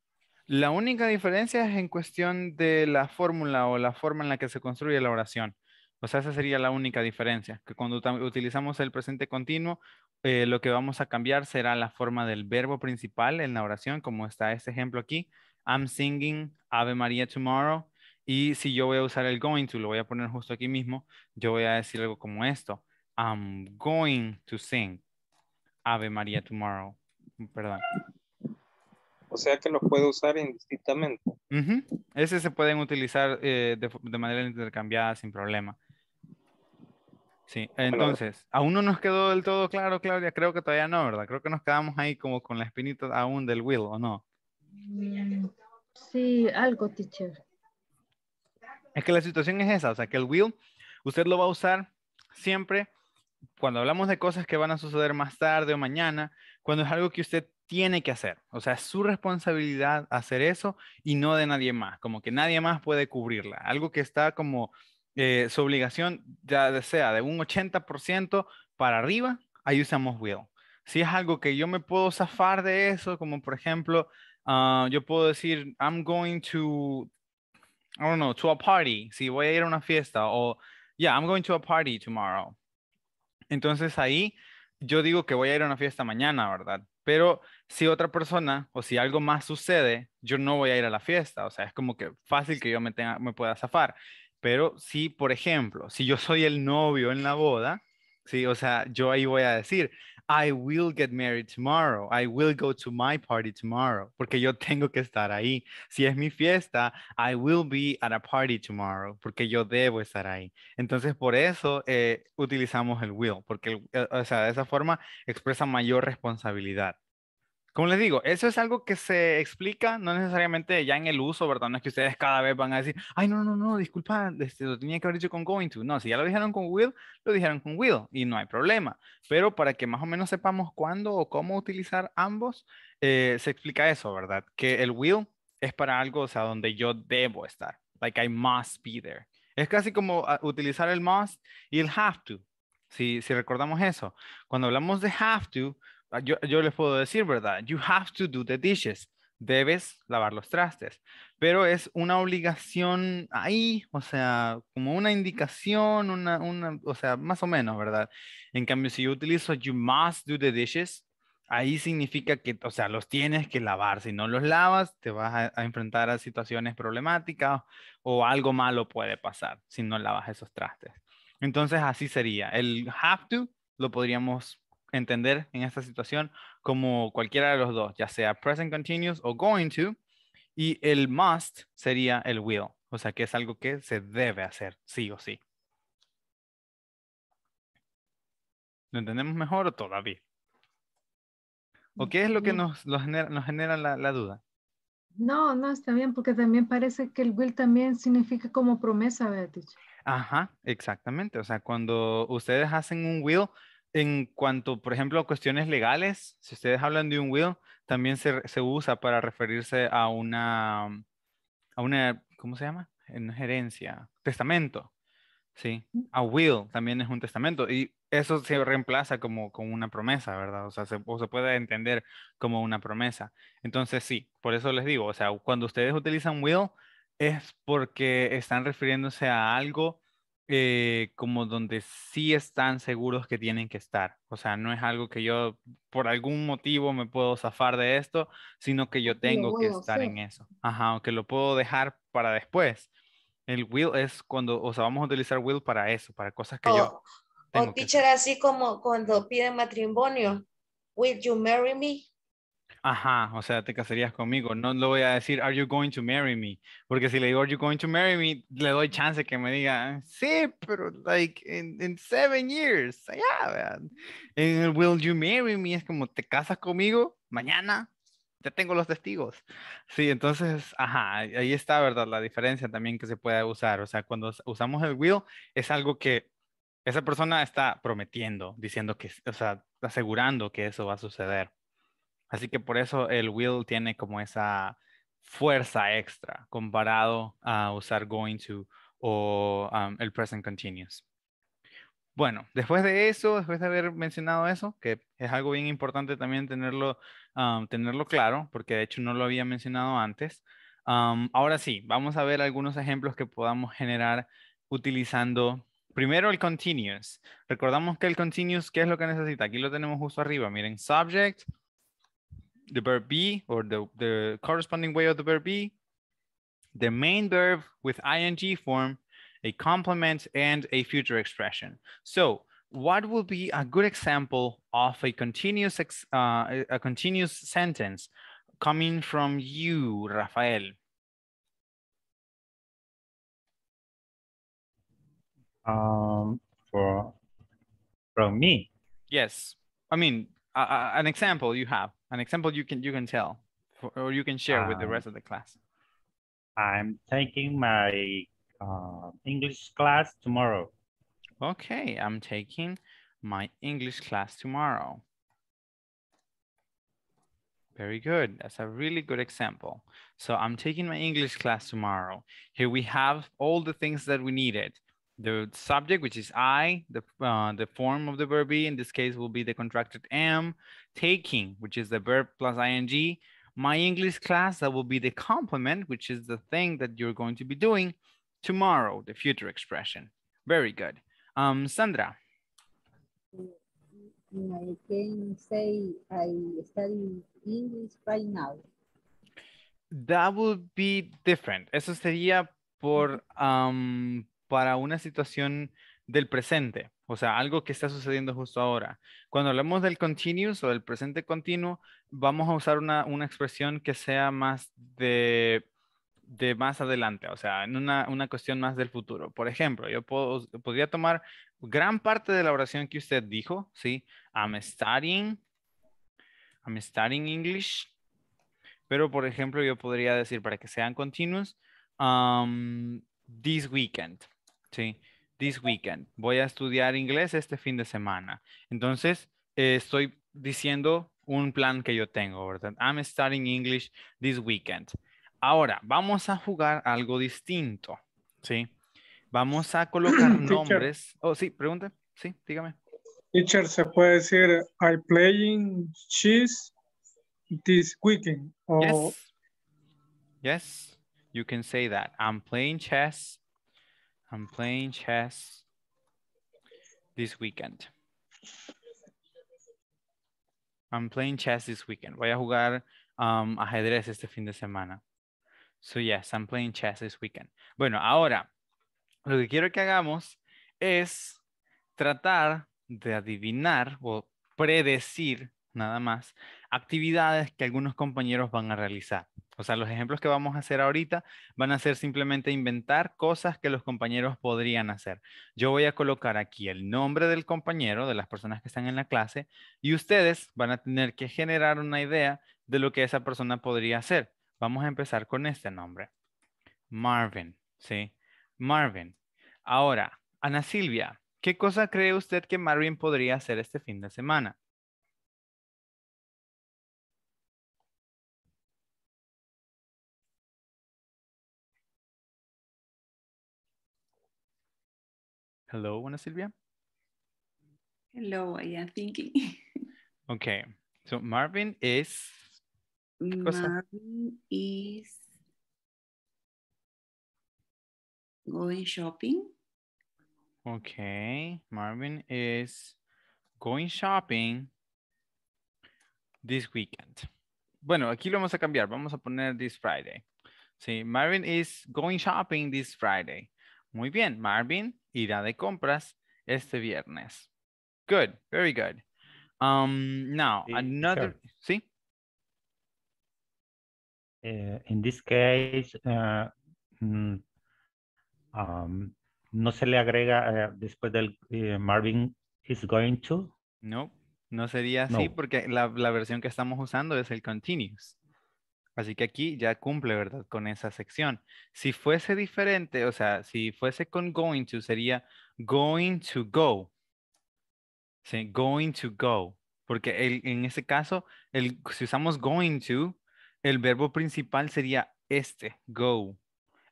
La única diferencia es en cuestión de la fórmula o la forma en la que se construye la oración. O sea, esa sería la única diferencia, que cuando utilizamos el presente continuo, eh, lo que vamos a cambiar será la forma del verbo principal en la oración, como está este ejemplo aquí. I'm singing Ave María tomorrow. Y si yo voy a usar el going to, lo voy a poner justo aquí mismo, yo voy a decir algo como esto. I'm going to sing Ave María tomorrow. Perdón. O sea que lo puedo usar indistintamente. Ese se pueden utilizar eh, de, manera intercambiada sin problema. Sí, entonces, aún no nos quedó del todo claro, Claudia, creo que todavía no, ¿verdad? Creo que nos quedamos ahí como con la espinita aún del will, ¿o no? Sí, algo, teacher. Es que la situación es esa, o sea, que el will usted lo va a usar siempre cuando hablamos de cosas que van a suceder más tarde o mañana, cuando es algo que usted tiene que hacer. O sea, es su responsabilidad hacer eso y no de nadie más, como que nadie más puede cubrirla. Algo que está como eh, su obligación, ya sea de un 80% para arriba, ahí usamos will. Si es algo que yo me puedo zafar de eso, como por ejemplo, ah, yo puedo decir, I'm going to I don't know, to a party, si voy a ir a una fiesta o, yeah, I'm going to a party tomorrow. Entonces ahí yo digo que voy a ir a una fiesta mañana, ¿verdad? Pero si otra persona o si algo más sucede, yo no voy a ir a la fiesta. O sea, es como que fácil que yo me, me pueda zafar. Pero si, por ejemplo, si yo soy el novio en la boda, sí, o sea, yo ahí voy a decir, I will get married tomorrow. I will go to my party tomorrow. Porque yo tengo que estar ahí. Si es mi fiesta, I will be at a party tomorrow. Porque yo debo estar ahí. Entonces, por eso eh, utilizamos el will. Porque, eh, o sea, de esa forma expresa mayor responsabilidad como les digo, eso es algo que se explica, no necesariamente ya en el uso, ¿verdad? No es que ustedes cada vez van a decir, ay, no, no, no, disculpa, este, lo tenía que haber dicho con going to. No, si ya lo dijeron con will, lo dijeron con will y no hay problema. Pero para que más o menos sepamos cuándo o cómo utilizar ambos, eh, se explica eso, ¿verdad? Que el will es para algo, o sea, donde yo debo estar. Like I must be there. Es casi como ah, utilizar el must y el have to. Si, si recordamos eso. Cuando hablamos de have to, Ah, yo, yo les puedo decir, ¿verdad? You have to do the dishes. Debes lavar los trastes. Pero es una obligación ahí, o sea, como una indicación, una, una, o sea, más o menos, ¿verdad? En cambio, si yo utilizo you must do the dishes, ahí significa que, o sea, los tienes que lavar. Si no los lavas, te vas a, a, enfrentar a situaciones problemáticas o algo malo puede pasar si no lavas esos trastes. Entonces, así sería. El have to lo podríamos entender en esta situación como cualquiera de los dos, ya sea present continuous o going to, y el must sería el will, o sea que es algo que se debe hacer, sí o sí. ¿Lo entendemos mejor o todavía? ¿O qué es lo que mm. nos, genera, la, duda? No, no, está bien, porque también parece que el will también significa como promesa, Beatriz. Ajá, exactamente. O sea, cuando ustedes hacen un will, en cuanto, por ejemplo, a cuestiones legales, si ustedes hablan de un will, también se, usa para referirse a una, mm, a ¿cómo se llama? En gerencia, testamento, ¿sí? A will también es un testamento y eso se reemplaza como una promesa, ¿verdad? O sea, se, se puede entender como una promesa. Entonces, sí, por eso les digo, o sea, cuando ustedes utilizan will es porque están refiriéndose a algo eh, como donde sí están seguros que tienen que estar. O sea, no es algo que yo por algún motivo me puedo zafar de esto, sino que yo tengo que estar en eso. Ajá, aunque lo puedo dejar para después. El will es cuando, o sea, vamos a utilizar will para eso, para cosas que yo. Oh, o teacher, así como cuando piden matrimonio, will you marry me? Ajá, o sea, te casarías conmigo. No le voy a decir, are you going to marry me? Porque si le digo, are you going to marry me, le doy chance que me diga, sí, pero like in, in seven years, allá, yeah, eh, will you marry me? Es como, te casas conmigo mañana, ya tengo los testigos. Sí, entonces, ajá, ahí está, ¿verdad? La diferencia también que se puede usar. O sea, cuando usamos el will, es algo que esa persona está prometiendo, diciendo que, o sea, asegurando que eso va a suceder. Así que por eso el will tiene como esa fuerza extra comparado a usar going to o um, el present continuous. Bueno, después de eso, después de haber mencionado eso, que es algo bien importante también tenerlo, um, claro, porque de hecho no lo había mencionado antes, um, ahora sí, vamos a ver algunos ejemplos que podamos generar utilizando primero el continuous. Recordamos que el continuous, ¿qué es lo que necesita? Aquí lo tenemos justo arriba, miren, subject, the verb be or the, the corresponding way of the verb be, the main verb with ing form, a complement, and a future expression. So what would be a good example of a continuous uh, a continuous sentence coming from you, Rafael? Um, for from me. Yes, I mean uh, an example you have an example you can you can tell or you can share um, with the um, rest of the class i'm taking my uh, english class tomorrow okay i'm taking my english class tomorrow very good that's a really good example so i'm taking my english class tomorrow here we have all the things that we needed the subject, which is I, the, uh, the form of the verb be, in this case will be the contracted am, taking, which is the verb plus ing, my English class, that will be the complement, which is the thing that you're going to be doing tomorrow, the future expression. Very good. Um, Sandra. I can say I study English right now. That would be different. Eso sería por, um, para una situación del presente, o sea, algo que está sucediendo justo ahora. Cuando hablamos del continuous o del presente continuo, vamos a usar una, una expresión que sea más de, más adelante, o sea, en una, una, cuestión más del futuro. Por ejemplo, yo puedo, podría tomar gran parte de la oración que usted dijo, ¿sí? I'm studying, I'm studying English, pero por ejemplo, yo podría decir, para que sean continuous um, this weekend. Sí, this weekend. Voy a estudiar inglés este fin de semana. Entonces, eh, estoy diciendo un plan que yo tengo, ¿verdad? I'm studying English this weekend. Ahora, vamos a jugar algo distinto, ¿sí? Vamos a colocar nombres. Oh, sí, pregunte. Sí, dígame. Teacher, se puede decir, I'm playing chess this weekend. Yes. Yes, you can say that. I'm playing chess I'm playing chess this weekend. I'm playing chess this weekend. Voy a jugar um, ajedrez este fin de semana. So yes, I'm playing chess this weekend. Bueno, ahora, lo que quiero que hagamos es tratar de adivinar o predecir nada más actividades que algunos compañeros van a realizar. O sea, los ejemplos que vamos a hacer ahorita van a ser simplemente inventar cosas que los compañeros podrían hacer. Yo voy a colocar aquí el nombre del compañero, de las personas que están en la clase, y ustedes van a tener que generar una idea de lo que esa persona podría hacer. Vamos a empezar con este nombre. Marvin, ¿sí? Marvin. Ahora, Ana Silvia, ¿qué cosa cree usted que Marvin podría hacer este fin de semana? Hello, Ana Silvia. Hello, I am thinking. okay, so Marvin is... Marvin is going shopping. Okay, Marvin is going shopping this weekend. Bueno, aquí lo vamos a cambiar. Vamos a poner this Friday. Sí, Marvin is going shopping this Friday. Muy bien, Marvin irá de compras este viernes. Good, very good. Um, now, another, ¿sí? Eh, in this case, eh, mm, um, no se le agrega eh, después del Marvin is going to. No, no sería así porque la, la versión que estamos usando es el continuous. Así que aquí ya cumple, ¿verdad? Con esa sección. Si fuese diferente, o sea, si fuese con going to, sería going to go. ¿Sí? Going to go. Porque en ese caso, si usamos going to, el verbo principal sería este, go.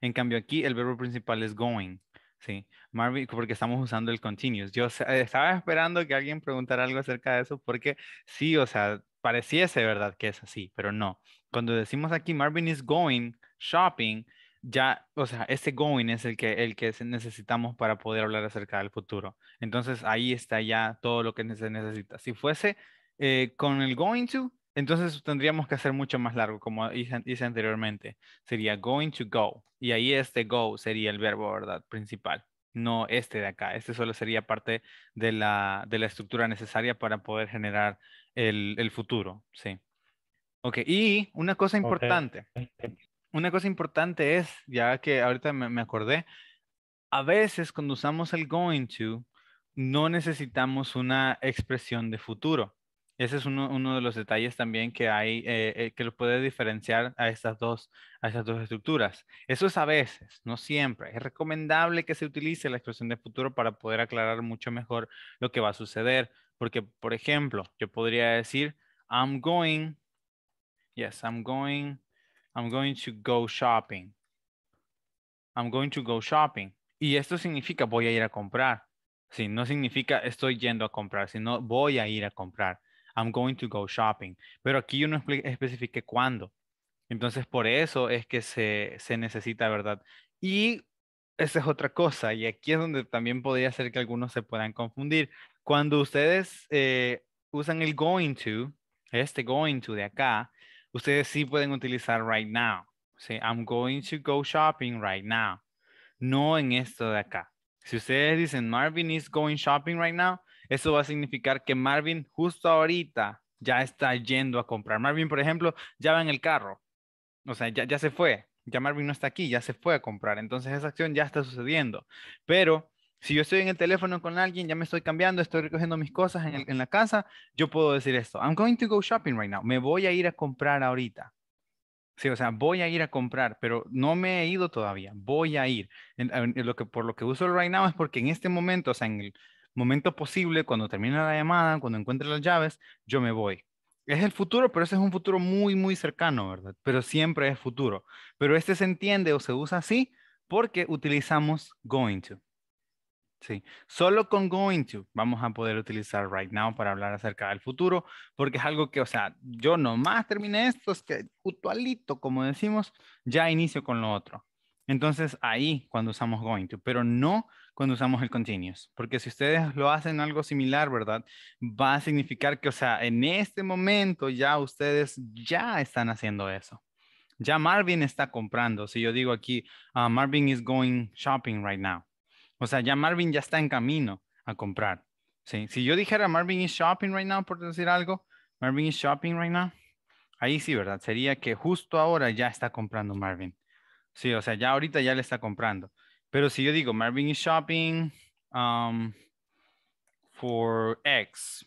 En cambio aquí, el verbo principal es going. Sí, Marvin, porque estamos usando el continuous. Yo estaba esperando que alguien preguntara algo acerca de eso, porque sí, o sea, pareciese, ¿verdad? Que es así, pero no cuando decimos aquí Marvin is going shopping, ya, o sea, este going es el que, el que necesitamos para poder hablar acerca del futuro. Entonces ahí está ya todo lo que se necesita. Si fuese eh, con el going to, entonces tendríamos que hacer mucho más largo, como hice, anteriormente. Sería going to go. Y ahí este go sería el verbo, ¿verdad? Principal. No este de acá. Este solo sería parte de la, de la estructura necesaria para poder generar el, el futuro. Sí. Ok, y una cosa importante, una cosa importante es, ya que ahorita me, acordé, a veces cuando usamos el going to, no necesitamos una expresión de futuro. Ese es uno, de los detalles también que hay, eh, eh, que lo puede diferenciar a estas, dos, a estas dos estructuras. Eso es a veces, no siempre. Es recomendable que se utilice la expresión de futuro para poder aclarar mucho mejor lo que va a suceder. Porque, por ejemplo, yo podría decir, I'm going Yes, I'm going, I'm going to go shopping. I'm going to go shopping. Y esto significa voy a ir a comprar. no significa estoy yendo a comprar, sino voy a ir a comprar. I'm going to go shopping. Pero aquí yo no especifique cuándo. Entonces, por eso es que se, necesita, ¿verdad? Y esa es otra cosa, y aquí es donde también podría ser que algunos se puedan confundir. Cuando ustedes eh, usan el going to, este going to de acá, ustedes sí pueden utilizar right now. ¿sí? I'm going to go shopping right now. No en esto de acá. Si ustedes dicen Marvin is going shopping right now, eso va a significar que Marvin justo ahorita ya está yendo a comprar. Marvin, por ejemplo, ya va en el carro. O sea, ya, ya se fue. Ya Marvin no está aquí, ya se fue a comprar. Entonces esa acción ya está sucediendo. Pero si yo estoy en el teléfono con alguien, ya me estoy cambiando, estoy recogiendo mis cosas en, la casa, yo puedo decir esto, I'm going to go shopping right now, me voy a ir a comprar ahorita. Sí, o sea, voy a ir a comprar, pero no me he ido todavía, voy a ir. lo que, por lo que uso el right now es porque en este momento, o sea, en el momento posible, cuando termine la llamada, cuando encuentre las llaves, yo me voy. Es el futuro, pero ese es un futuro muy, muy cercano, ¿verdad? Pero siempre es futuro. Pero este se entiende o se usa así porque utilizamos going to. Sí, solo con going to vamos a poder utilizar right now para hablar acerca del futuro, porque es algo que, o sea, yo nomás terminé esto, es que puntualito, como decimos, ya inicio con lo otro. Entonces ahí cuando usamos going to, pero no cuando usamos el continuous, porque si ustedes lo hacen algo similar, ¿verdad? Va a significar que, o sea, en este momento ya ustedes ya están haciendo eso. Ya Marvin está comprando. Si yo digo aquí, ah, Marvin is going shopping right now o sea, ya Marvin ya está en camino a comprar. Si yo dijera Marvin is shopping right now, por decir algo, Marvin is shopping right now, ahí sí, ¿verdad? Sería que justo ahora ya está comprando Marvin. Sí, o sea, ya ahorita ya le está comprando. Pero si yo digo Marvin is shopping um, for X,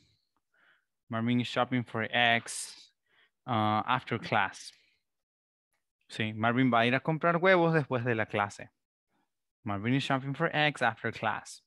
Marvin is shopping for X uh, after class. Sí, Marvin va a ir a comprar huevos después de la clase. Marvin is shopping for eggs after class.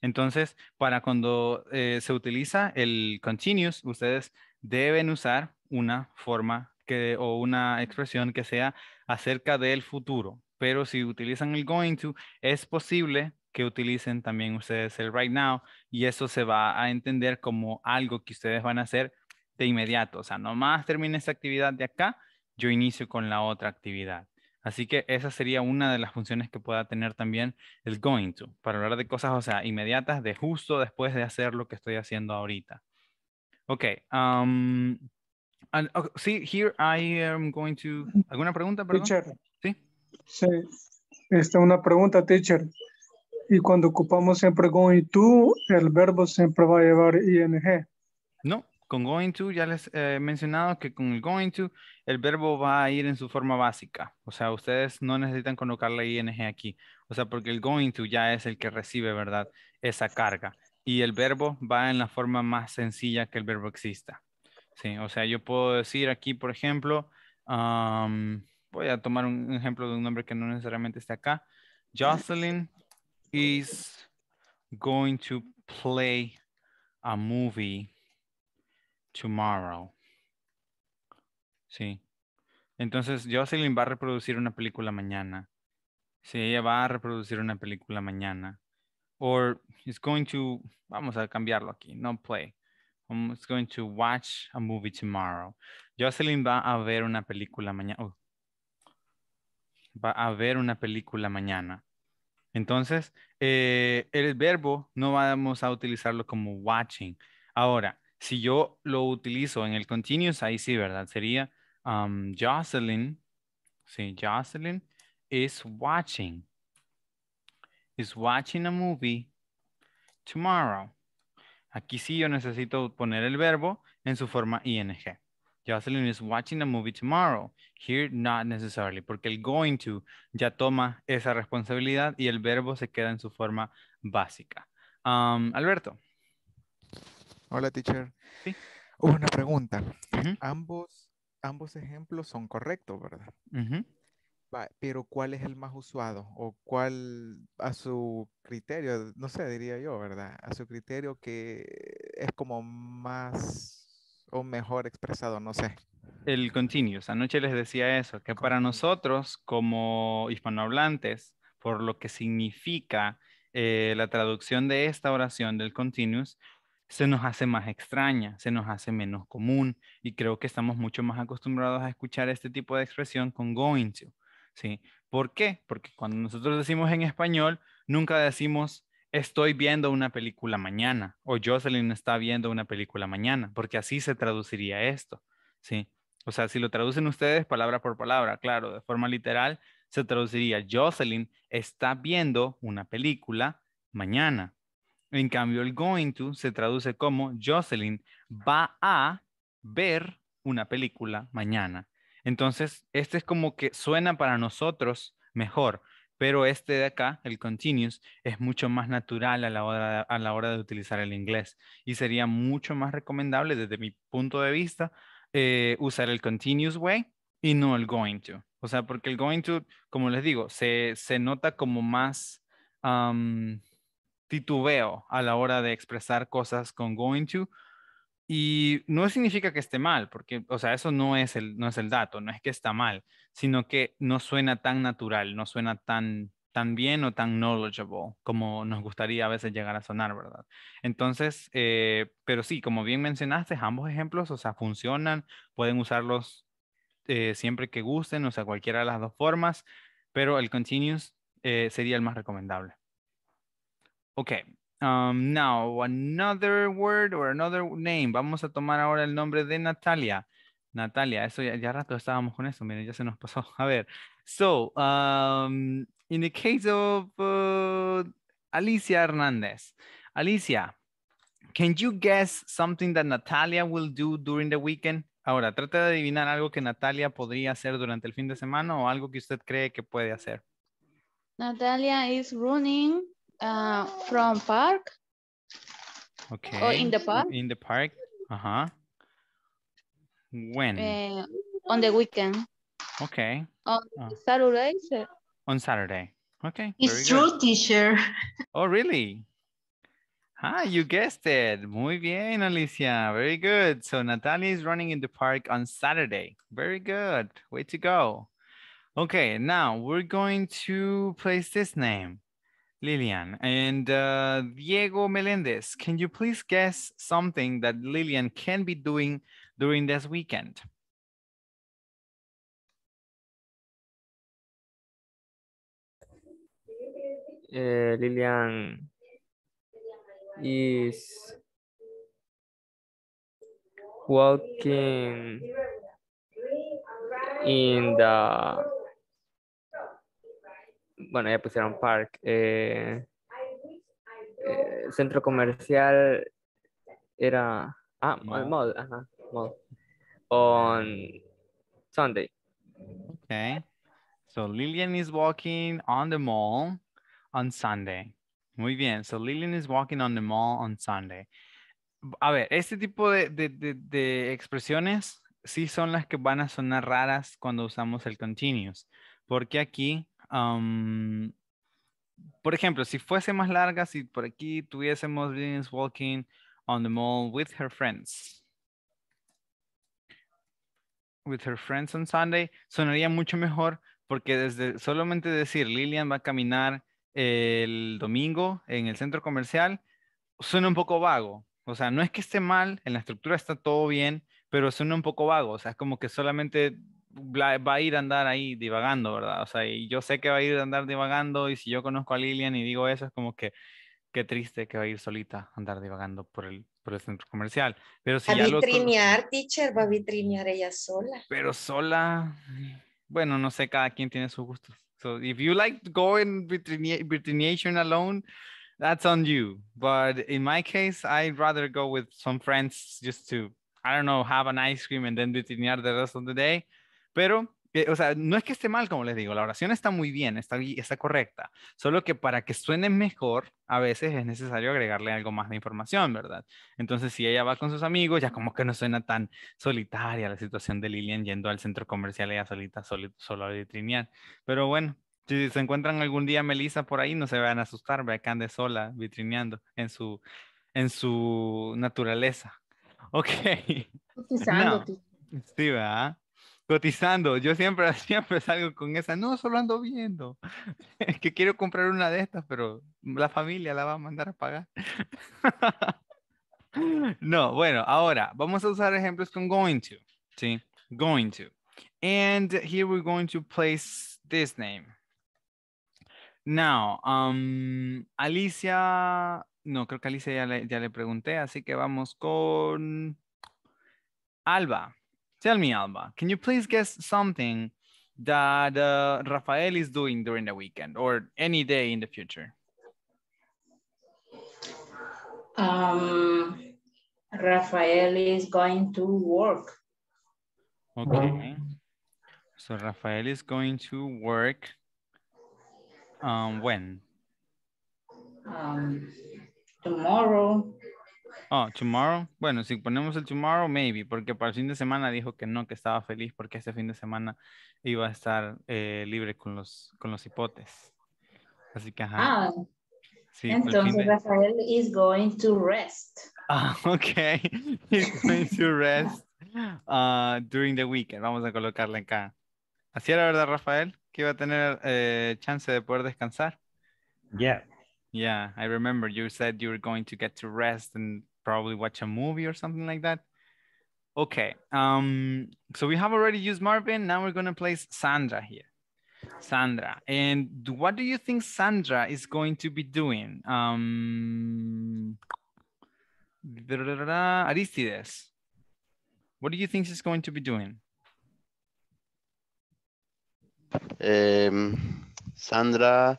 Entonces, para cuando eh, se utiliza el continuous, ustedes deben usar una forma que, o una expresión que sea acerca del futuro. Pero si utilizan el going to, es posible que utilicen también ustedes el right now y eso se va a entender como algo que ustedes van a hacer de inmediato. O sea, nomás termine esta actividad de acá, yo inicio con la otra actividad. Así que esa sería una de las funciones que pueda tener también el going to, para hablar de cosas, o sea, inmediatas, de justo después de hacer lo que estoy haciendo ahorita. Ok. sí, here I am going to... ¿Alguna pregunta, perdón? Sí. Sí. Esta es una pregunta, teacher. Y cuando ocupamos siempre going to, el verbo siempre va a llevar ing con going to, ya les he mencionado que con el going to, el verbo va a ir en su forma básica. O sea, ustedes no necesitan colocar la ing aquí. O sea, porque el going to ya es el que recibe, ¿verdad? Esa carga. Y el verbo va en la forma más sencilla que el verbo exista. Sí, o sea, yo puedo decir aquí, por ejemplo, voy a tomar un ejemplo de un nombre que no necesariamente está acá. Jocelyn is going to play a movie Tomorrow. Sí. Entonces, Jocelyn va a reproducir una película mañana. Sí, ella va a reproducir una película mañana. Or is going to, vamos a cambiarlo aquí, no play. It's um, going to watch a movie tomorrow. Jocelyn va a ver una película mañana. Oh. Va a ver una película mañana. Entonces, eh, el verbo no vamos a utilizarlo como watching. Ahora, si yo lo utilizo en el continuous, ahí sí, ¿verdad? Sería um, Jocelyn, sí, Jocelyn is watching, is watching a movie tomorrow. Aquí sí yo necesito poner el verbo en su forma ing. Jocelyn is watching a movie tomorrow. Here, not necessarily, porque el going to ya toma esa responsabilidad y el verbo se queda en su forma básica. Um, Alberto. Hola, teacher. Sí. Una pregunta. ambos, ambos ejemplos son correctos, ¿verdad? pero ¿cuál es el más usado? ¿O cuál a su criterio, no sé, diría yo, ¿verdad? A su criterio que es como más o mejor expresado, no sé. El continuous. Anoche les decía eso, que para nosotros como hispanohablantes, por lo que significa eh, la traducción de esta oración del continuous, se nos hace más extraña, se nos hace menos común y creo que estamos mucho más acostumbrados a escuchar este tipo de expresión con going to. ¿sí? ¿Por qué? Porque cuando nosotros decimos en español, nunca decimos estoy viendo una película mañana o Jocelyn está viendo una película mañana, porque así se traduciría esto. ¿sí? O sea, si lo traducen ustedes palabra por palabra, claro, de forma literal, se traduciría Jocelyn está viendo una película mañana. En cambio, el going to se traduce como Jocelyn va a ver una película mañana. Entonces, este es como que suena para nosotros mejor, pero este de acá, el continuous, es mucho más natural a la hora de, a la hora de utilizar el inglés y sería mucho más recomendable desde mi punto de vista eh, usar el continuous way y no el going to. O sea, porque el going to, como les digo, se, nota como más titubeo a la hora de expresar cosas con going to. Y no significa que esté mal, porque, o sea, eso no es, el, no es el dato, no es que está mal, sino que no suena tan natural, no suena tan, tan bien o tan knowledgeable como nos gustaría a veces llegar a sonar, ¿verdad? Entonces, eh, pero sí, como bien mencionaste, ambos ejemplos, o sea, funcionan, pueden usarlos eh, siempre que gusten, o sea, cualquiera de las dos formas, pero el continuous eh, sería el más recomendable. Okay. Um, now, another word or another name. Vamos a tomar ahora el nombre de Natalia. Natalia, eso ya, rato estábamos con eso. Miren, ya se nos pasó. A ver. So, um, in the case of uh, Alicia Hernández. Alicia, can you guess something that Natalia will do during the weekend? Ahora, trata de adivinar algo que Natalia podría hacer durante el fin de semana o algo que usted cree que puede hacer. Natalia is running. Uh, from park. Okay. Or in the park. In the park. Uh-huh. When? Uh, on the weekend. Okay. On uh. Saturday. On Saturday. Okay. It's true, teacher. Oh, really? Ah, you guessed it. Muy bien, Alicia. Very good. So Natalia is running in the park on Saturday. Very good. Way to go. Okay, now we're going to place this name. Lillian. And uh, Diego Melendez, can you please guess something that Lillian can be doing during this weekend? Uh, Lillian is walking in the bueno, ya pusieron park, eh, eh, centro comercial era, ah, mall, mall on Sunday. Okay, so Lillian is walking on the mall on Sunday. Muy bien, so Lillian is walking on the mall on Sunday. A ver, este tipo de, de expresiones sí son las que van a sonar raras cuando usamos el continuous, porque aquí por ejemplo, si fuese más larga, si por aquí tuviésemos Lilian walking on the mall with her friends. With her friends on Sunday, sonaría mucho mejor porque desde solamente decir Lilian va a caminar el domingo en el centro comercial suena un poco vago. O sea, no es que esté mal, en la estructura está todo bien, pero suena un poco vago. O sea, es como que solamente va a ir a andar ahí divagando, ¿verdad? O sea, y yo sé que va a ir a andar divagando y si yo conozco a Lilian y digo eso, es como que qué triste que va a ir solita a andar divagando por el, por el centro comercial. Pero si a vitrinear, teacher, va a vitrinear ella sola. Pero sola, bueno, no sé, cada quien tiene sus gustos. So if you like going go vitrineation alone, that's on you. But in my case, I'd rather go with some friends just to, I don't know, have an ice cream and then vitrinear the rest of the day. Pero, eh, o sea, no es que esté mal, como les digo, la oración está muy bien, está, está correcta, solo que para que suene mejor, a veces es necesario agregarle algo más de información, ¿verdad? Entonces, si ella va con sus amigos, ya como que no suena tan solitaria la situación de Lilian yendo al centro comercial ella solita, solo, solo a vitrinear. Pero bueno, si se encuentran algún día Melissa por ahí, no se vayan a asustar, ve a sola vitrineando en su, en su naturaleza. Ok. Sí, ¿verdad? cotizando. Yo siempre, siempre salgo con esa. No, solo ando viendo. Es que quiero comprar una de estas, pero la familia la va a mandar a pagar. No, bueno, ahora vamos a usar ejemplos con going to. Sí, going to. And here we're going to place this name. Now, um, Alicia, no, creo que Alicia ya le pregunté, así que vamos con Alba. Tell me, Alba, can you please guess something that uh, Rafael is doing during the weekend or any day in the future? Um, Rafael is going to work. Okay. So Rafael is going to work um, when? Um, tomorrow. Oh, tomorrow. Bueno, si ponemos el tomorrow, maybe, porque para el fin de semana dijo que no, que estaba feliz porque este fin de semana iba a estar eh, libre con los, con los hipotes. Así que, ajá. Ah, entonces Rafael is going to rest. Ah, ok. He's going to rest ah, during the weekend. Vamos a colocarle acá. Así era, ¿verdad, Rafael? Que iba a tener eh, chance de poder descansar. Yeah. Yeah, I remember you said you were going to get to rest and probably watch a movie or something like that. Okay, um, so we have already used Marvin. Now we're going to place Sandra here. Sandra, and what do you think Sandra is going to be doing? Um, Aristides, what do you think she's going to be doing? Um, Sandra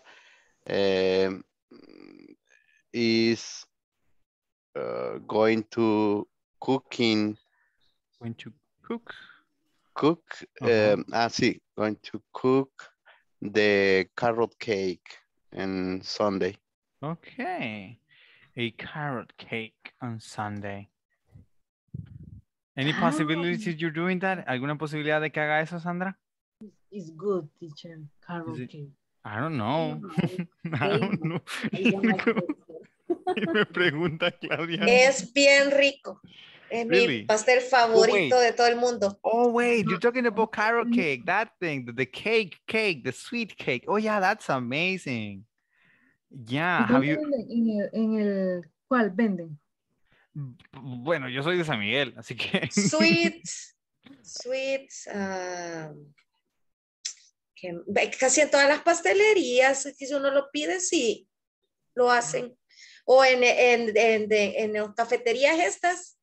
um, is uh, going to cooking. Going to cook. Cook. Okay. Uh-huh. Um, ah, sí, going to cook the carrot cake on Sunday. Okay, a carrot cake on Sunday. Any ah. possibilities oh. you're doing that? ¿Alguna posibilidad de que haga eso, Sandra? It's good, teacher. Carrot cake. I don't know. I don't know. I don't like me pregunta Claudia. Es bien rico. Es mi pastel oh, favorito de todo el mundo. Oh, wait, you're talking about carrot cake, that thing, the, cake, cake, the sweet cake. Oh, yeah, that's amazing. Yeah, have you... En el, en venden. Bueno, yo soy de San Miguel, así que... Sweet, sweet, um, casi en todas las pastelerías, si uno lo pide, sí, lo hacen o en, en, en, en cafeterías estas,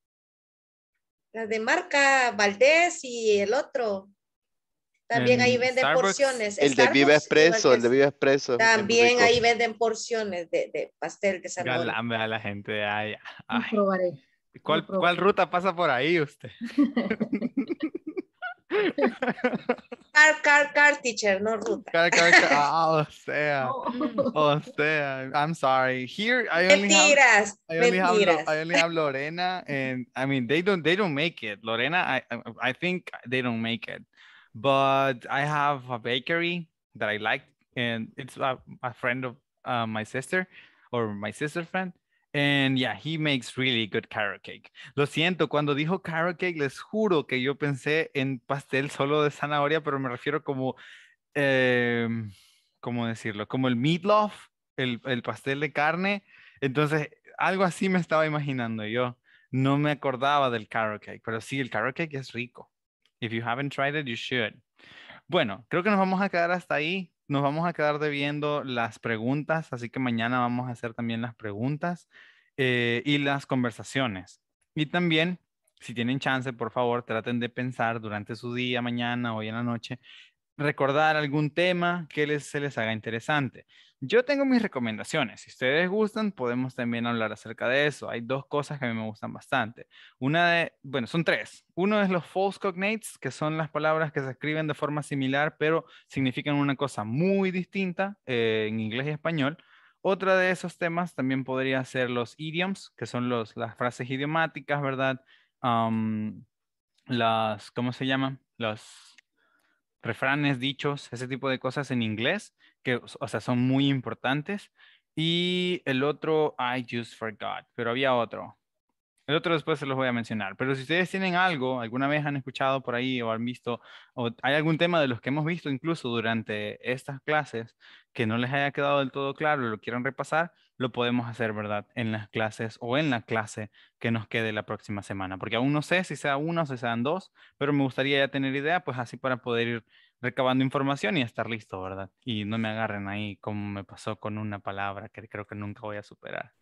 las de marca Valdés y el otro. También ahí venden porciones. El de Viva Expreso, el de Viva Expreso. También ahí venden porciones de, de pastel de a la gente. ay. ¿Cuál, ¿Cuál, ruta pasa por ahí usted? car, car, car, teacher, no ruta. Car, car, car. Oh, sea. Oh, sea. I'm sorry. Here, I only Mentiras. have. I only Mentiras. have. I only have Lorena, and I mean, they don't. They don't make it. Lorena, I, I think they don't make it. But I have a bakery that I like, and it's a, a friend of uh, my sister, or my sister friend, And yeah, he makes really good carrot cake. Lo siento, cuando dijo carrot cake, les juro que yo pensé en pastel solo de zanahoria, pero me refiero como, em, ¿cómo decirlo? Como el meatloaf, el, el pastel de carne. Entonces, algo así me estaba imaginando yo. No me acordaba del carrot cake, pero sí, el carrot cake es rico. If you haven't tried it, you should. Bueno, creo que nos vamos a quedar hasta ahí nos vamos a quedar debiendo las preguntas, así que mañana vamos a hacer también las preguntas eh, y las conversaciones. Y también, si tienen chance, por favor, traten de pensar durante su día, mañana, hoy en la noche, recordar algún tema que se les haga interesante. Yo tengo mis recomendaciones. Si ustedes gustan, podemos también hablar acerca de eso. Hay dos cosas que a mí me gustan bastante. Una de, bueno, son tres. Uno es los false cognates, que son las palabras que se escriben de forma similar, pero significan una cosa muy distinta eh, en inglés y español. Otra de esos temas también podría ser los idioms, que son los, las frases idiomáticas, ¿verdad? las, ¿cómo se llaman? Los refranes, dichos, ese tipo de cosas en inglés, que, o sea, son muy importantes. Y el otro, I just forgot, pero había otro. El otro después se los voy a mencionar. Pero si ustedes tienen algo, alguna vez han escuchado por ahí o han visto, o hay algún tema de los que hemos visto incluso durante estas clases que no les haya quedado del todo claro, y lo quieran repasar, lo podemos hacer, ¿verdad? En las clases o en la clase que nos quede la próxima semana, porque aún no sé si sea uno o si sean dos, pero me gustaría ya tener idea, pues así para poder ir recabando información y estar listo, ¿verdad? Y no me agarren ahí como me pasó con una palabra que creo que nunca voy a superar.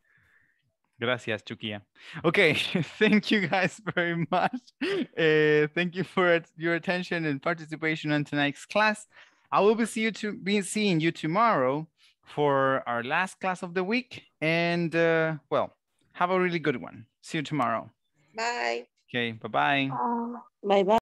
Gracias, Chukia. Ok. thank you guys very much. Eh, thank you for your attention and participation on tonight's class. I will be seeing you tomorrow for our last class of the week. And uh, well, have a really good one. See you tomorrow. Bye. Okay, bye-bye. Bye-bye.